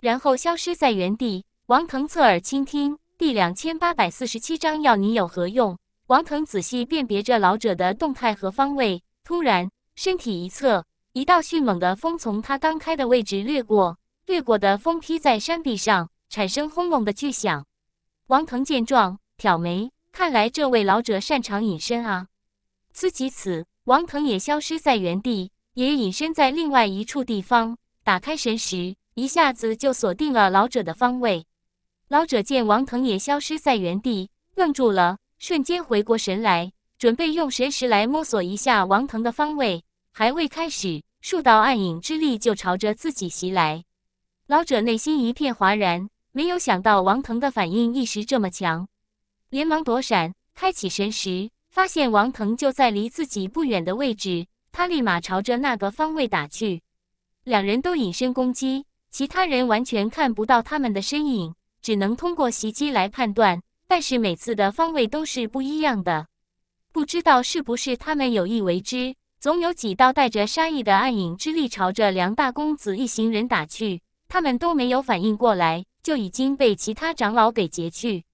然后消失在原地。王腾侧耳倾听。第两千八百四十七章，要你有何用？王腾仔细辨别着老者的动态和方位，突然身体一侧，一道迅猛的风从他刚开的位置掠过，掠过的风劈在山壁上，产生轰隆的巨响。王腾见状，挑眉，看来这位老者擅长隐身啊。思及此，王腾也消失在原地，也隐身在另外一处地方，打开神识，一下子就锁定了老者的方位。老者见王腾也消失在原地，愣住了。瞬间回过神来，准备用神识来摸索一下王腾的方位。还未开始，数道暗影之力就朝着自己袭来。老者内心一片哗然，没有想到王腾的反应意识这么强，连忙躲闪，开启神识，发现王腾就在离自己不远的位置。他立马朝着那个方位打去。两人都隐身攻击，其他人完全看不到他们的身影，只能通过袭击来判断。但是每次的方位都是不一样的，不知道是不是他们有意为之。总有几道带着杀意的暗影之力朝着梁大公子一行人打去，他们都没有反应过来，就已经被其他长老给截去。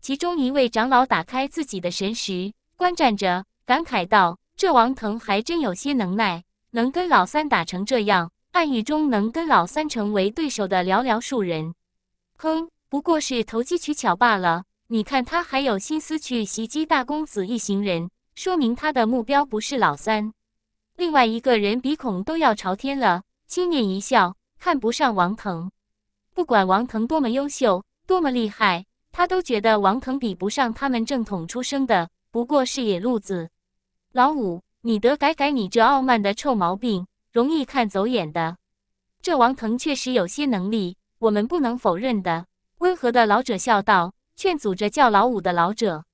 其中一位长老打开自己的神识，观战着，感慨道：“这王腾还真有些能耐，能跟老三打成这样，暗域中能跟老三成为对手的寥寥数人。哼，不过是投机取巧罢了。”你看他还有心思去袭击大公子一行人，说明他的目标不是老三。另外一个人鼻孔都要朝天了，轻蔑一笑，看不上王腾。不管王腾多么优秀，多么厉害，他都觉得王腾比不上他们正统出生的，不过是野路子。老五，你得改改你这傲慢的臭毛病，容易看走眼的。这王腾确实有些能力，我们不能否认的。温和的老者笑道。劝阻着叫老五的老者，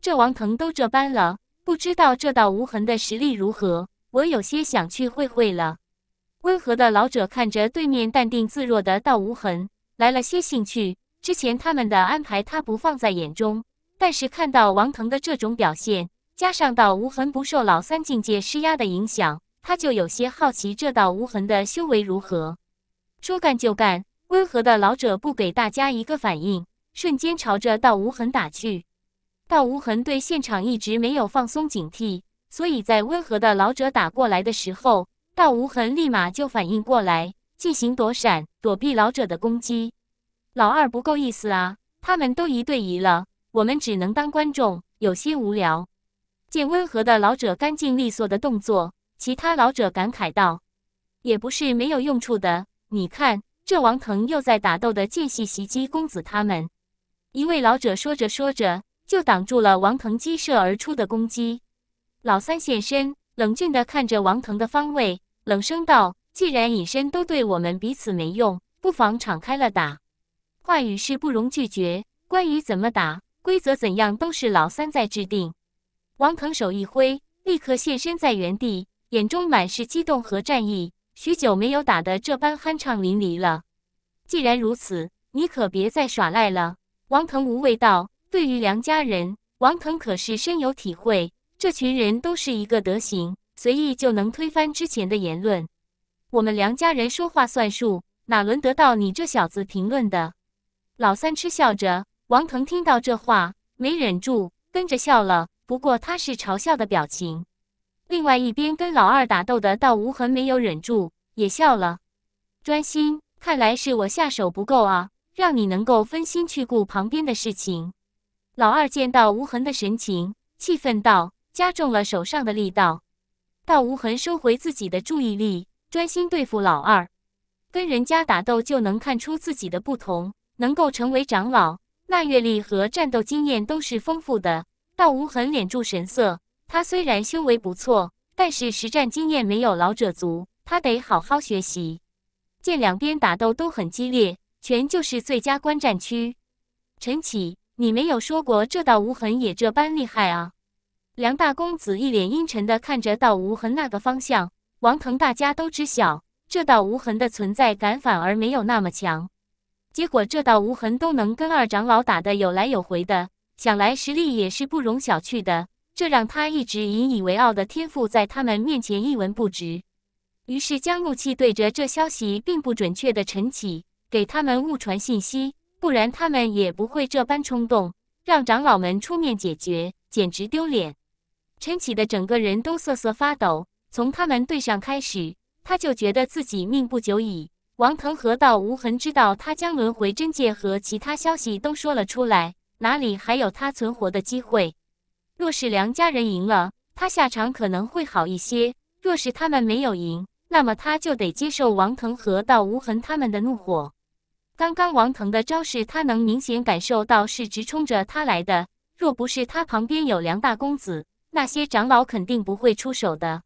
这王腾都这般了，不知道这道无痕的实力如何，我有些想去会会了。温和的老者看着对面淡定自若的道无痕，来了些兴趣。之前他们的安排他不放在眼中，但是看到王腾的这种表现，加上道无痕不受老三境界施压的影响，他就有些好奇这道无痕的修为如何。说干就干，温和的老者不给大家一个反应。瞬间朝着道无痕打去，道无痕对现场一直没有放松警惕，所以在温和的老者打过来的时候，道无痕立马就反应过来进行躲闪，躲避老者的攻击。老二不够意思啊，他们都一对一了，我们只能当观众，有些无聊。见温和的老者干净利索的动作，其他老者感慨道：“也不是没有用处的，你看这王腾又在打斗的间隙袭击公子他们。”一位老者说着说着，就挡住了王腾激射而出的攻击。老三现身，冷峻的看着王腾的方位，冷声道：“既然隐身都对我们彼此没用，不妨敞开了打。”话语是不容拒绝。关于怎么打，规则怎样，都是老三在制定。王腾手一挥，立刻现身在原地，眼中满是激动和战意。许久没有打得这般酣畅淋漓了。既然如此，你可别再耍赖了。王腾无畏道：“对于梁家人，王腾可是深有体会。这群人都是一个德行，随意就能推翻之前的言论。我们梁家人说话算数，哪轮得到你这小子评论的？”老三嗤笑着，王腾听到这话，没忍住，跟着笑了。不过他是嘲笑的表情。另外一边跟老二打斗的道无痕没有忍住，也笑了。专心，看来是我下手不够啊。让你能够分心去顾旁边的事情。老二见到无痕的神情，气愤道：“加重了手上的力道。”道无痕收回自己的注意力，专心对付老二。跟人家打斗就能看出自己的不同，能够成为长老，那阅历和战斗经验都是丰富的。道无痕敛住神色，他虽然修为不错，但是实战经验没有老者足，他得好好学习。见两边打斗都很激烈。全就是最佳观战区。陈启，你没有说过这道无痕也这般厉害啊？梁大公子一脸阴沉的看着道无痕那个方向。王腾，大家都知晓，这道无痕的存在感反而没有那么强。结果这道无痕都能跟二长老打的有来有回的，想来实力也是不容小觑的。这让他一直引以为傲的天赋在他们面前一文不值，于是将怒气对着这消息并不准确的陈启。给他们误传信息，不然他们也不会这般冲动。让长老们出面解决，简直丢脸。陈启的整个人都瑟瑟发抖。从他们对上开始，他就觉得自己命不久矣。王腾和道无痕知道他将轮回真界和其他消息都说了出来，哪里还有他存活的机会？若是梁家人赢了，他下场可能会好一些；若是他们没有赢，那么他就得接受王腾和道无痕他们的怒火。刚刚王腾的招式，他能明显感受到是直冲着他来的。若不是他旁边有梁大公子，那些长老肯定不会出手的。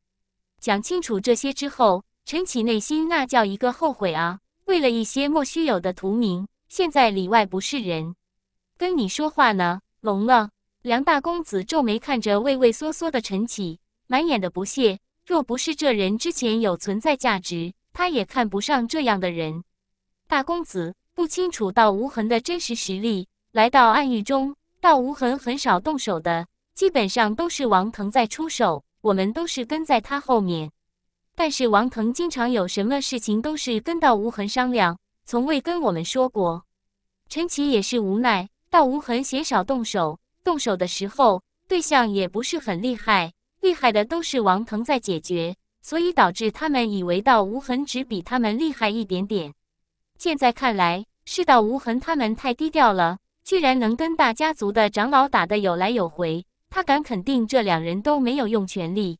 讲清楚这些之后，陈启内心那叫一个后悔啊！为了一些莫须有的图名，现在里外不是人。跟你说话呢，聋了？梁大公子皱眉看着畏畏缩缩的陈启，满眼的不屑。若不是这人之前有存在价值，他也看不上这样的人。大公子。不清楚道无痕的真实实力。来到暗域中，道无痕很少动手的，基本上都是王腾在出手，我们都是跟在他后面。但是王腾经常有什么事情都是跟道无痕商量，从未跟我们说过。陈奇也是无奈，道无痕鲜少动手，动手的时候对象也不是很厉害，厉害的都是王腾在解决，所以导致他们以为道无痕只比他们厉害一点点。现在看来，世道无痕他们太低调了，居然能跟大家族的长老打得有来有回。他敢肯定，这两人都没有用全力。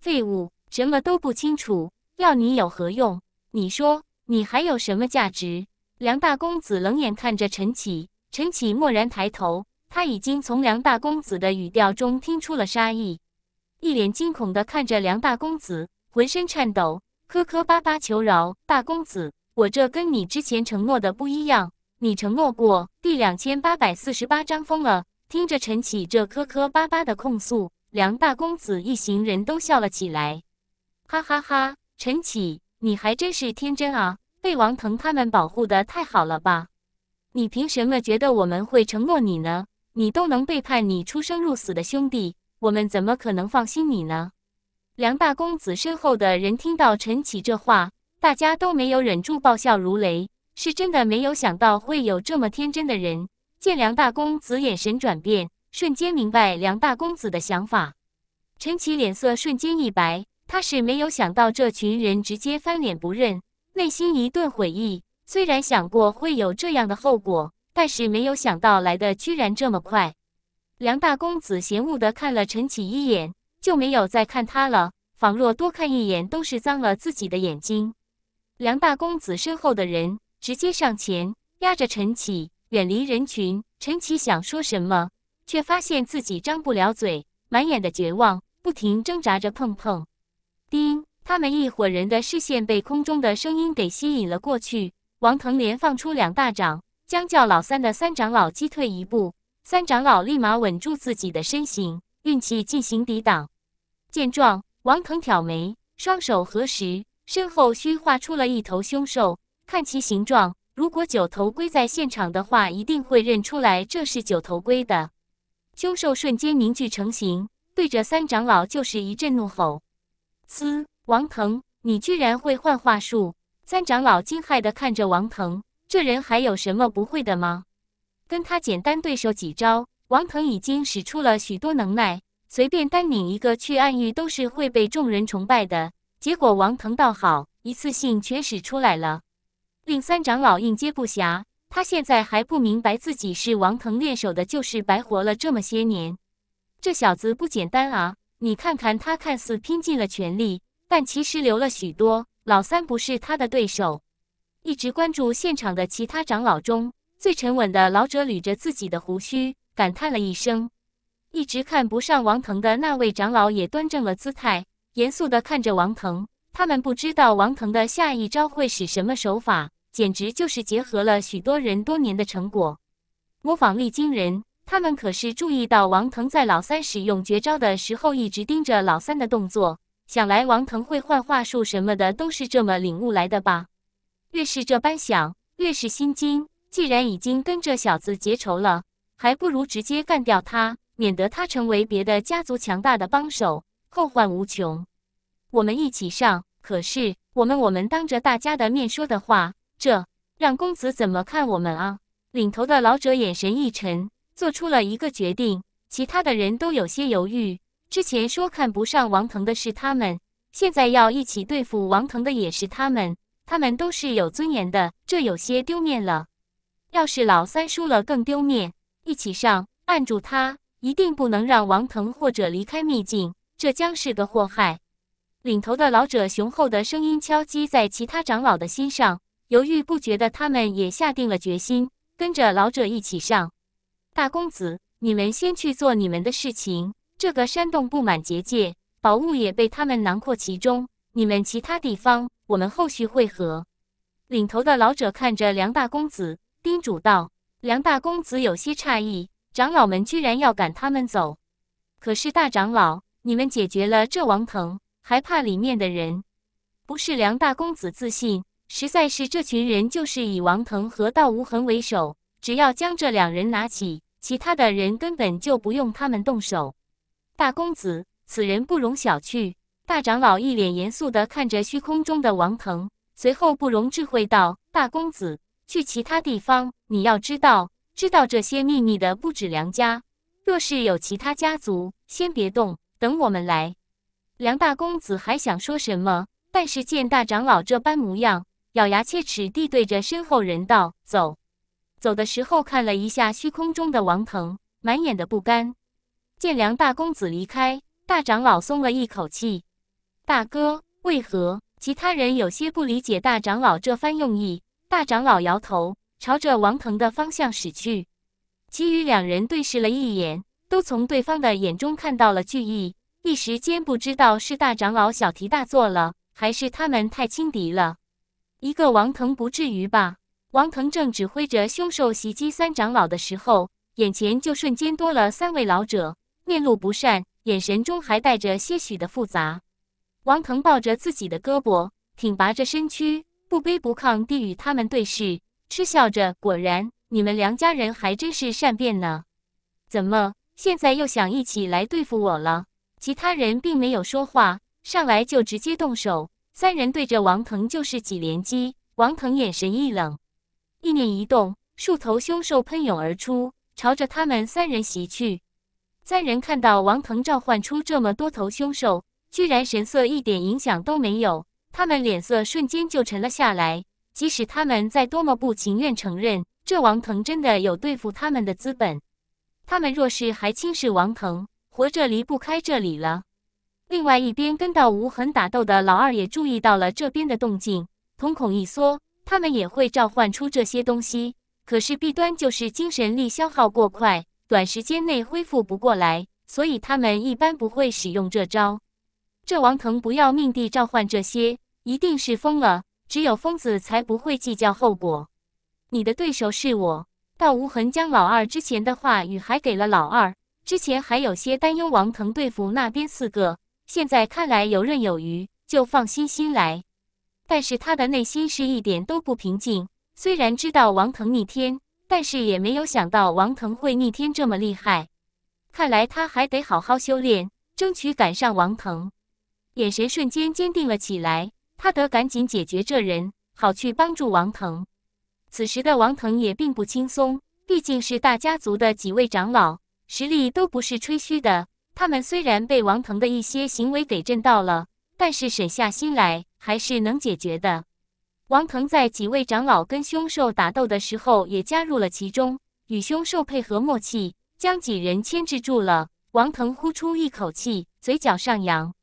废物，什么都不清楚，要你有何用？你说，你还有什么价值？梁大公子冷眼看着陈启，陈启蓦然抬头，他已经从梁大公子的语调中听出了杀意，一脸惊恐地看着梁大公子，浑身颤抖，磕磕巴巴求饶：“大公子。”我这跟你之前承诺的不一样，你承诺过第两千八百四十八章疯了。听着陈启这磕磕巴巴的控诉，梁大公子一行人都笑了起来，哈哈哈！陈启，你还真是天真啊，被王腾他们保护得太好了吧？你凭什么觉得我们会承诺你呢？你都能背叛你出生入死的兄弟，我们怎么可能放心你呢？梁大公子身后的人听到陈启这话。大家都没有忍住爆笑如雷，是真的没有想到会有这么天真的人。见梁大公子眼神转变，瞬间明白梁大公子的想法。陈奇脸色瞬间一白，他是没有想到这群人直接翻脸不认，内心一顿悔意。虽然想过会有这样的后果，但是没有想到来的居然这么快。梁大公子嫌恶的看了陈启一眼，就没有再看他了，仿若多看一眼都是脏了自己的眼睛。梁大公子身后的人直接上前，压着陈启远离人群。陈启想说什么，却发现自己张不了嘴，满眼的绝望，不停挣扎着碰碰。叮！他们一伙人的视线被空中的声音给吸引了过去。王腾连放出两大掌，将叫老三的三长老击退一步。三长老立马稳住自己的身形，运气进行抵挡。见状，王腾挑眉，双手合十。身后虚化出了一头凶兽，看其形状，如果九头龟在现场的话，一定会认出来这是九头龟的。凶兽瞬间凝聚成型，对着三长老就是一阵怒吼：“嘶！王腾，你居然会幻化术！”三长老惊骇的看着王腾，这人还有什么不会的吗？跟他简单对手几招，王腾已经使出了许多能耐，随便单拧一个去暗域，都是会被众人崇拜的。结果王腾倒好，一次性全使出来了，令三长老应接不暇。他现在还不明白自己是王腾练手的，就是白活了这么些年。这小子不简单啊！你看看他，看似拼尽了全力，但其实留了许多。老三不是他的对手。一直关注现场的其他长老中，最沉稳的老者捋着自己的胡须，感叹了一声。一直看不上王腾的那位长老也端正了姿态。严肃地看着王腾，他们不知道王腾的下一招会使什么手法，简直就是结合了许多人多年的成果，模仿力惊人。他们可是注意到王腾在老三使用绝招的时候，一直盯着老三的动作，想来王腾会换话术什么的都是这么领悟来的吧？越是这般想，越是心惊。既然已经跟这小子结仇了，还不如直接干掉他，免得他成为别的家族强大的帮手，后患无穷。我们一起上。可是我们我们当着大家的面说的话，这让公子怎么看我们啊？领头的老者眼神一沉，做出了一个决定。其他的人都有些犹豫。之前说看不上王腾的是他们，现在要一起对付王腾的也是他们。他们都是有尊严的，这有些丢面了。要是老三输了，更丢面。一起上，按住他，一定不能让王腾或者离开秘境，这将是个祸害。领头的老者雄厚的声音敲击在其他长老的心上，犹豫不决的他们也下定了决心，跟着老者一起上。大公子，你们先去做你们的事情。这个山洞布满结界，宝物也被他们囊括其中。你们其他地方，我们后续会合。领头的老者看着梁大公子，叮嘱道：“梁大公子，有些诧异，长老们居然要赶他们走。可是大长老，你们解决了这王腾。”还怕里面的人？不是梁大公子自信，实在是这群人就是以王腾和道无痕为首。只要将这两人拿起，其他的人根本就不用他们动手。大公子，此人不容小觑。大长老一脸严肃的看着虚空中的王腾，随后不容置喙道：“大公子，去其他地方。你要知道，知道这些秘密的不止梁家，若是有其他家族，先别动，等我们来。”梁大公子还想说什么，但是见大长老这般模样，咬牙切齿地对着身后人道：“走。”走的时候，看了一下虚空中的王腾，满眼的不甘。见梁大公子离开，大长老松了一口气。“大哥，为何？”其他人有些不理解大长老这番用意。大长老摇头，朝着王腾的方向驶去。其余两人对视了一眼，都从对方的眼中看到了惧意。一时间不知道是大长老小题大做了，还是他们太轻敌了。一个王腾不至于吧？王腾正指挥着凶兽袭击三长老的时候，眼前就瞬间多了三位老者，面露不善，眼神中还带着些许的复杂。王腾抱着自己的胳膊，挺拔着身躯，不卑不亢地与他们对视，嗤笑着：“果然，你们梁家人还真是善变呢。怎么，现在又想一起来对付我了？”其他人并没有说话，上来就直接动手。三人对着王腾就是几连击。王腾眼神一冷，意念一动，数头凶兽喷涌而出，朝着他们三人袭去。三人看到王腾召唤出这么多头凶兽，居然神色一点影响都没有，他们脸色瞬间就沉了下来。即使他们再多么不情愿承认，这王腾真的有对付他们的资本。他们若是还轻视王腾，活着离不开这里了。另外一边跟到无痕打斗的老二也注意到了这边的动静，瞳孔一缩。他们也会召唤出这些东西，可是弊端就是精神力消耗过快，短时间内恢复不过来，所以他们一般不会使用这招。这王腾不要命地召唤这些，一定是疯了。只有疯子才不会计较后果。你的对手是我。道无痕将老二之前的话语还给了老二。之前还有些担忧王腾对付那边四个，现在看来游刃有余，就放心心来。但是他的内心是一点都不平静。虽然知道王腾逆天，但是也没有想到王腾会逆天这么厉害。看来他还得好好修炼，争取赶上王腾。眼神瞬间坚定了起来，他得赶紧解决这人，好去帮助王腾。此时的王腾也并不轻松，毕竟是大家族的几位长老。实力都不是吹嘘的。他们虽然被王腾的一些行为给震到了，但是沈下心来还是能解决的。王腾在几位长老跟凶兽打斗的时候，也加入了其中，与凶兽配合默契，将几人牵制住了。王腾呼出一口气，嘴角上扬。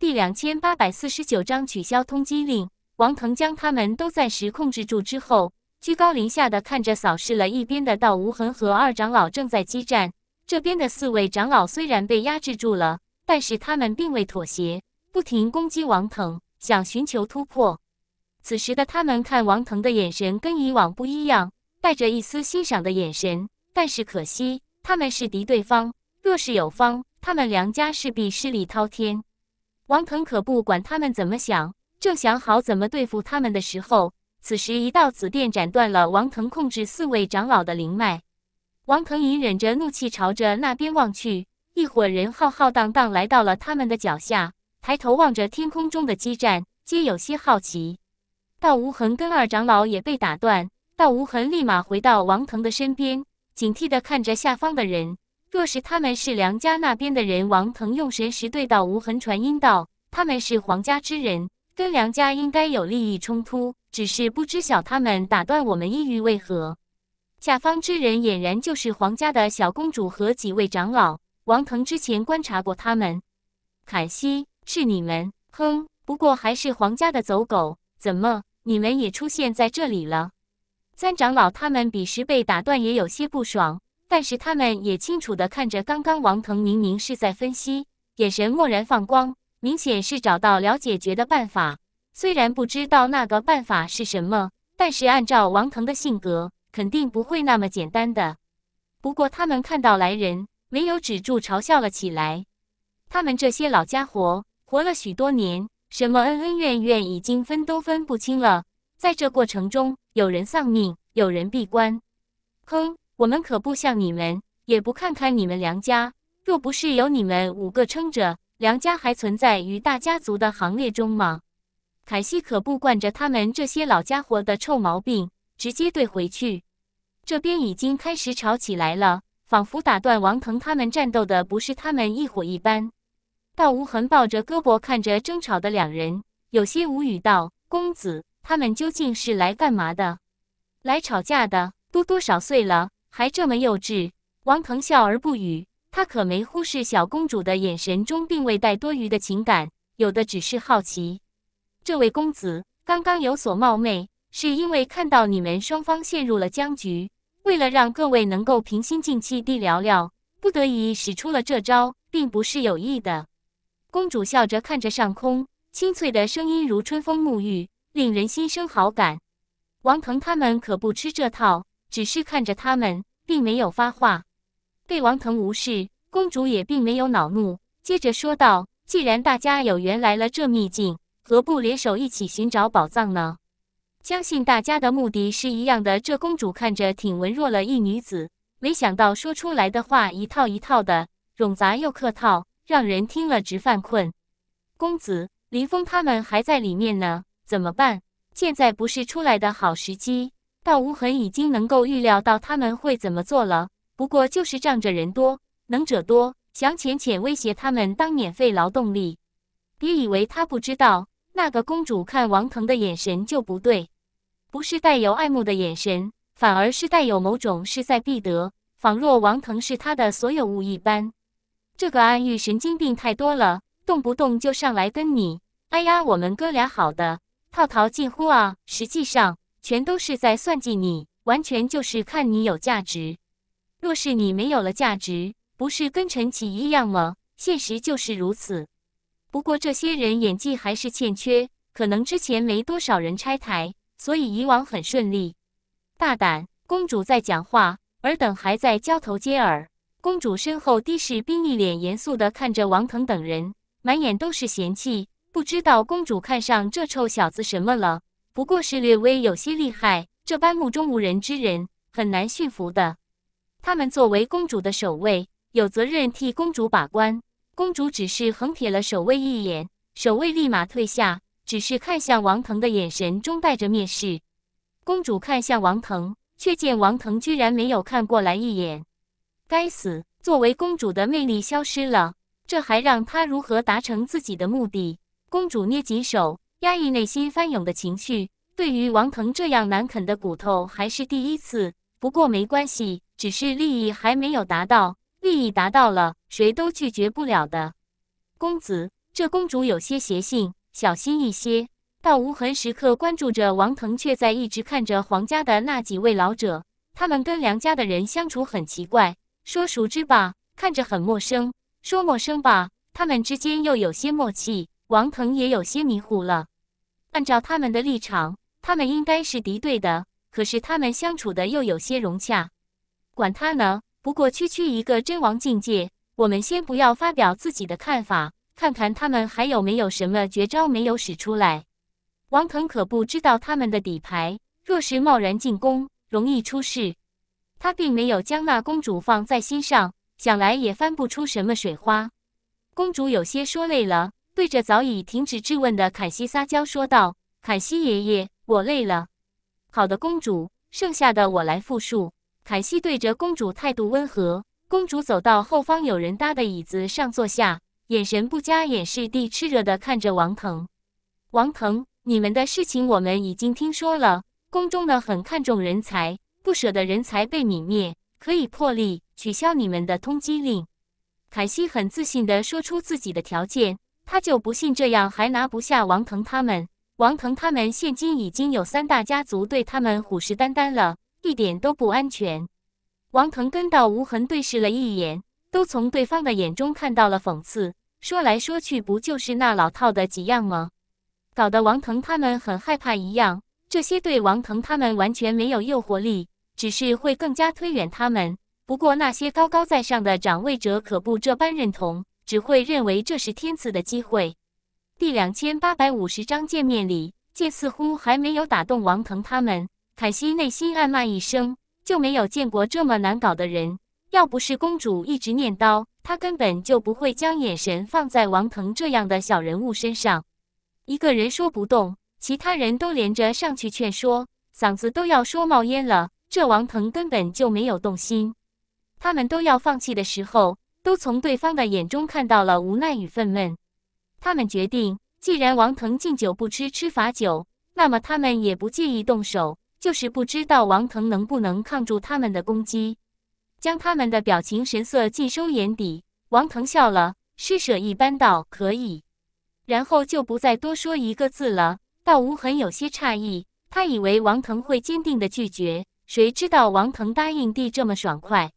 第两千八百四十九章取消通缉令。王腾将他们都暂时控制住之后，居高临下的看着，扫视了一边的道无痕和二长老正在激战。这边的四位长老虽然被压制住了，但是他们并未妥协，不停攻击王腾，想寻求突破。此时的他们看王腾的眼神跟以往不一样，带着一丝欣赏的眼神。但是可惜，他们是敌对方，若是友方，他们梁家势必势力滔天。王腾可不管他们怎么想，正想好怎么对付他们的时候，此时一道紫电斩断了王腾控制四位长老的灵脉。王腾隐忍着怒气，朝着那边望去。一伙人浩浩荡荡来到了他们的脚下，抬头望着天空中的激战，皆有些好奇。道无痕跟二长老也被打断，道无痕立马回到王腾的身边，警惕地看着下方的人。若是他们是梁家那边的人，王腾用神识对道无痕传音道：“他们是皇家之人，跟梁家应该有利益冲突，只是不知晓他们打断我们意欲为何。”下方之人俨然就是皇家的小公主和几位长老。王腾之前观察过他们，凯西，是你们？哼，不过还是皇家的走狗。怎么，你们也出现在这里了？三长老他们彼时被打断，也有些不爽，但是他们也清楚的看着刚刚王腾，明明是在分析，眼神蓦然放光，明显是找到了解决的办法。虽然不知道那个办法是什么，但是按照王腾的性格。肯定不会那么简单的。不过他们看到来人，没有止住嘲笑了起来。他们这些老家伙活了许多年，什么恩恩怨怨已经分都分不清了。在这过程中，有人丧命，有人闭关。哼，我们可不像你们，也不看看你们梁家，若不是有你们五个撑着，梁家还存在于大家族的行列中吗？凯西可不惯着他们这些老家伙的臭毛病。直接怼回去，这边已经开始吵起来了，仿佛打断王腾他们战斗的不是他们一伙一般。道无痕抱着胳膊看着争吵的两人，有些无语道：“公子，他们究竟是来干嘛的？来吵架的？都多少岁了，还这么幼稚？”王腾笑而不语，他可没忽视小公主的眼神中并未带多余的情感，有的只是好奇。这位公子刚刚有所冒昧。是因为看到你们双方陷入了僵局，为了让各位能够平心静气地聊聊，不得已使出了这招，并不是有意的。公主笑着看着上空，清脆的声音如春风沐浴，令人心生好感。王腾他们可不吃这套，只是看着他们，并没有发话。被王腾无视，公主也并没有恼怒，接着说道：“既然大家有缘来了这秘境，何不联手一起寻找宝藏呢？”相信大家的目的是一样的。这公主看着挺文弱了一女子，没想到说出来的话一套一套的，冗杂又客套，让人听了直犯困。公子林峰他们还在里面呢，怎么办？现在不是出来的好时机。道无痕已经能够预料到他们会怎么做了，不过就是仗着人多，能者多。想浅浅威胁他们当免费劳动力，别以为他不知道，那个公主看王腾的眼神就不对。不是带有爱慕的眼神，反而是带有某种势在必得，仿若王腾是他的所有物一般。这个暗喻神经病太多了，动不动就上来跟你，哎呀，我们哥俩好的，套套近乎啊。实际上全都是在算计你，完全就是看你有价值。若是你没有了价值，不是跟陈启一样吗？现实就是如此。不过这些人演技还是欠缺，可能之前没多少人拆台。所以以往很顺利。大胆，公主在讲话，尔等还在交头接耳。公主身后的士兵一脸严肃地看着王腾等人，满眼都是嫌弃。不知道公主看上这臭小子什么了？不过是略微有些厉害。这般目中无人之人，很难驯服的。他们作为公主的守卫，有责任替公主把关。公主只是横瞥了守卫一眼，守卫立马退下。只是看向王腾的眼神中带着蔑视。公主看向王腾，却见王腾居然没有看过来一眼。该死！作为公主的魅力消失了，这还让她如何达成自己的目的？公主捏紧手，压抑内心翻涌的情绪。对于王腾这样难啃的骨头，还是第一次。不过没关系，只是利益还没有达到，利益达到了，谁都拒绝不了的。公子，这公主有些邪性。小心一些。到无痕时刻关注着王腾，却在一直看着黄家的那几位老者。他们跟梁家的人相处很奇怪，说熟知吧，看着很陌生；说陌生吧，他们之间又有些默契。王腾也有些迷糊了。按照他们的立场，他们应该是敌对的，可是他们相处的又有些融洽。管他呢，不过区区一个真王境界，我们先不要发表自己的看法。看看他们还有没有什么绝招没有使出来。王腾可不知道他们的底牌，若是贸然进攻，容易出事。他并没有将那公主放在心上，想来也翻不出什么水花。公主有些说累了，对着早已停止质问的凯西撒娇说道：“凯西爷爷，我累了。”“好的，公主，剩下的我来复述。”凯西对着公主态度温和。公主走到后方有人搭的椅子上坐下。眼神不加掩饰地炽热地看着王腾，王腾，你们的事情我们已经听说了。宫中的很看重人才，不舍得人才被泯灭，可以破例取消你们的通缉令。凯西很自信地说出自己的条件，他就不信这样还拿不下王腾他们。王腾他们现今已经有三大家族对他们虎视眈眈了，一点都不安全。王腾跟到无痕对视了一眼，都从对方的眼中看到了讽刺。说来说去，不就是那老套的几样吗？搞得王腾他们很害怕一样，这些对王腾他们完全没有诱惑力，只是会更加推远他们。不过那些高高在上的掌位者可不这般认同，只会认为这是天赐的机会。第两千八百五十章见面礼，这似乎还没有打动王腾他们。凯西内心暗骂一声，就没有见过这么难搞的人。要不是公主一直念叨。他根本就不会将眼神放在王腾这样的小人物身上。一个人说不动，其他人都连着上去劝说，嗓子都要说冒烟了。这王腾根本就没有动心。他们都要放弃的时候，都从对方的眼中看到了无奈与愤懑。他们决定，既然王腾敬酒不吃吃罚酒，那么他们也不介意动手，就是不知道王腾能不能抗住他们的攻击。将他们的表情神色尽收眼底，王腾笑了，施舍一般道：“可以。”然后就不再多说一个字了。道无痕有些诧异，他以为王腾会坚定的拒绝，谁知道王腾答应地这么爽快。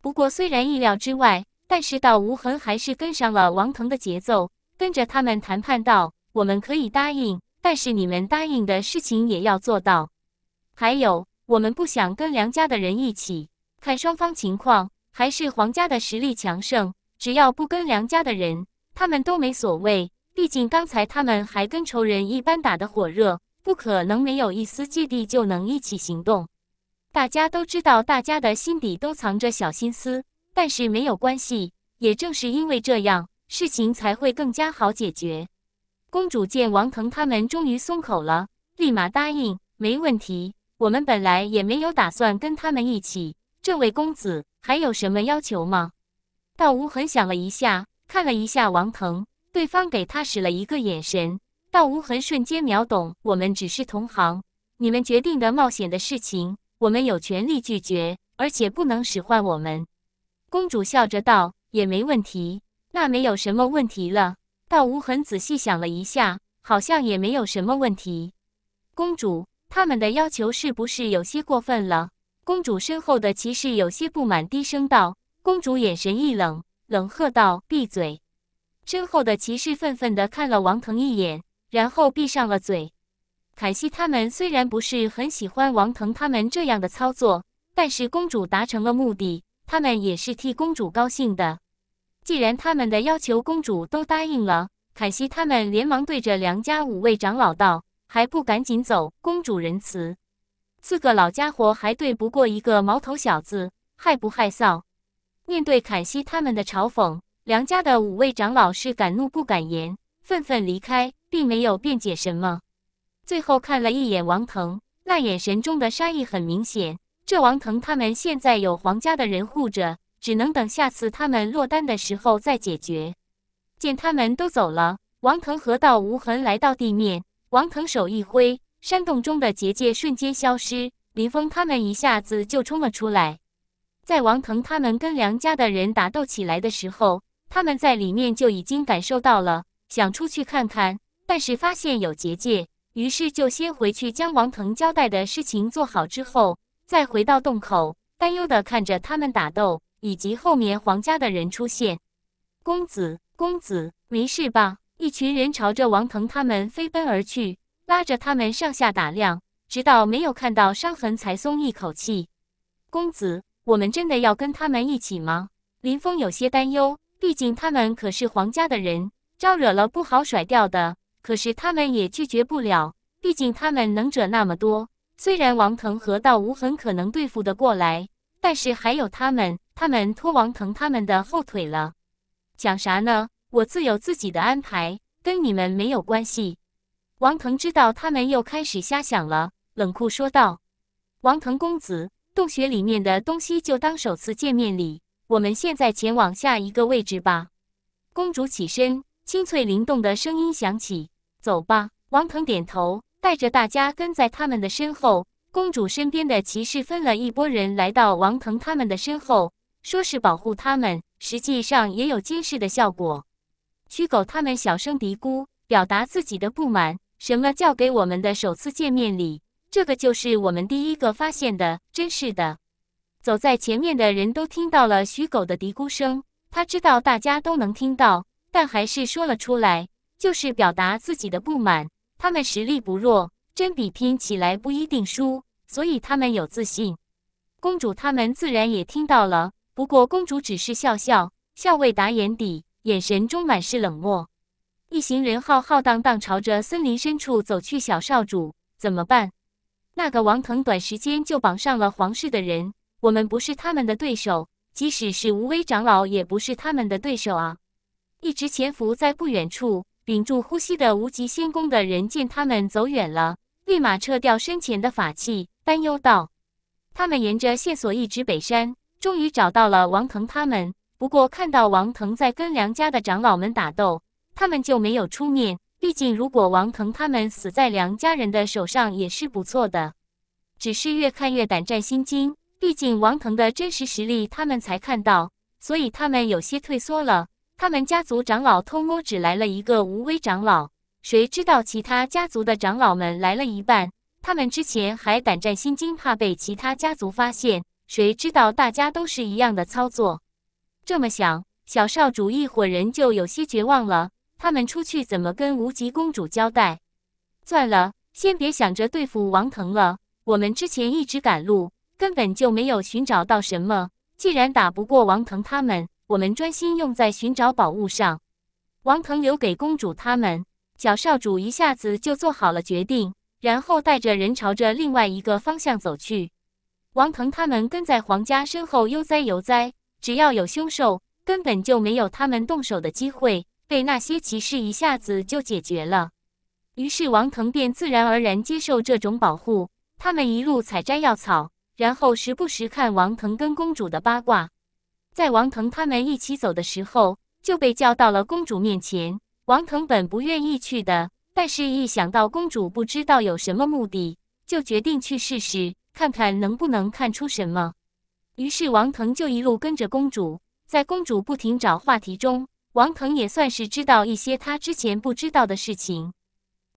不过虽然意料之外，但是道无痕还是跟上了王腾的节奏，跟着他们谈判道：“我们可以答应，但是你们答应的事情也要做到。还有，我们不想跟梁家的人一起。”看双方情况，还是黄家的实力强盛。只要不跟梁家的人，他们都没所谓。毕竟刚才他们还跟仇人一般打得火热，不可能没有一丝芥蒂就能一起行动。大家都知道，大家的心底都藏着小心思，但是没有关系。也正是因为这样，事情才会更加好解决。公主见王腾他们终于松口了，立马答应：“没问题，我们本来也没有打算跟他们一起。”这位公子还有什么要求吗？道无痕想了一下，看了一下王腾，对方给他使了一个眼神，道无痕瞬间秒懂。我们只是同行，你们决定的冒险的事情，我们有权利拒绝，而且不能使唤我们。公主笑着道：“也没问题，那没有什么问题了。”道无痕仔细想了一下，好像也没有什么问题。公主他们的要求是不是有些过分了？公主身后的骑士有些不满，低声道：“公主眼神一冷，冷喝道：‘闭嘴！’”身后的骑士愤愤地看了王腾一眼，然后闭上了嘴。凯西他们虽然不是很喜欢王腾他们这样的操作，但是公主达成了目的，他们也是替公主高兴的。既然他们的要求公主都答应了，凯西他们连忙对着梁家五位长老道：“还不赶紧走！公主仁慈。”四个老家伙还对不过一个毛头小子，害不害臊？面对凯西他们的嘲讽，梁家的五位长老是敢怒不敢言，愤愤离开，并没有辩解什么。最后看了一眼王腾，那眼神中的杀意很明显。这王腾他们现在有黄家的人护着，只能等下次他们落单的时候再解决。见他们都走了，王腾和道无痕来到地面。王腾手一挥。山洞中的结界瞬间消失，林峰他们一下子就冲了出来。在王腾他们跟梁家的人打斗起来的时候，他们在里面就已经感受到了，想出去看看，但是发现有结界，于是就先回去将王腾交代的事情做好之后，再回到洞口，担忧的看着他们打斗，以及后面黄家的人出现。公子，公子，没事吧？一群人朝着王腾他们飞奔而去。拉着他们上下打量，直到没有看到伤痕才松一口气。公子，我们真的要跟他们一起吗？林峰有些担忧，毕竟他们可是皇家的人，招惹了不好甩掉的。可是他们也拒绝不了，毕竟他们能者那么多。虽然王腾和道无很可能对付得过来，但是还有他们，他们拖王腾他们的后腿了。讲啥呢？我自有自己的安排，跟你们没有关系。王腾知道他们又开始瞎想了，冷酷说道：“王腾公子，洞穴里面的东西就当首次见面礼。我们现在前往下一个位置吧。”公主起身，清脆灵动的声音响起：“走吧。”王腾点头，带着大家跟在他们的身后。公主身边的骑士分了一拨人来到王腾他们的身后，说是保护他们，实际上也有监视的效果。驱狗他们小声嘀咕，表达自己的不满。什么叫给我们的首次见面礼？这个就是我们第一个发现的。真是的，走在前面的人都听到了徐狗的嘀咕声。他知道大家都能听到，但还是说了出来，就是表达自己的不满。他们实力不弱，真比拼起来不一定输，所以他们有自信。公主他们自然也听到了，不过公主只是笑笑，笑未达眼底眼神中满是冷漠。一行人浩浩荡荡朝着森林深处走去。小少主怎么办？那个王腾短时间就绑上了皇室的人，我们不是他们的对手。即使是无畏长老，也不是他们的对手啊！一直潜伏在不远处、屏住呼吸的无极仙宫的人见他们走远了，立马撤掉身前的法器，担忧道：“他们沿着线索一直北山，终于找到了王腾他们。不过看到王腾在跟梁家的长老们打斗。”他们就没有出面，毕竟如果王腾他们死在梁家人的手上也是不错的。只是越看越胆战心惊，毕竟王腾的真实实力他们才看到，所以他们有些退缩了。他们家族长老偷摸只来了一个无威长老，谁知道其他家族的长老们来了一半。他们之前还胆战心惊，怕被其他家族发现，谁知道大家都是一样的操作。这么想，小少主一伙人就有些绝望了。他们出去怎么跟无极公主交代？算了，先别想着对付王腾了。我们之前一直赶路，根本就没有寻找到什么。既然打不过王腾他们，我们专心用在寻找宝物上。王腾留给公主他们，小少主一下子就做好了决定，然后带着人朝着另外一个方向走去。王腾他们跟在皇家身后悠哉悠哉，只要有凶兽，根本就没有他们动手的机会。被那些骑士一下子就解决了，于是王腾便自然而然接受这种保护。他们一路采摘药草，然后时不时看王腾跟公主的八卦。在王腾他们一起走的时候，就被叫到了公主面前。王腾本不愿意去的，但是一想到公主不知道有什么目的，就决定去试试，看看能不能看出什么。于是王腾就一路跟着公主，在公主不停找话题中。王腾也算是知道一些他之前不知道的事情。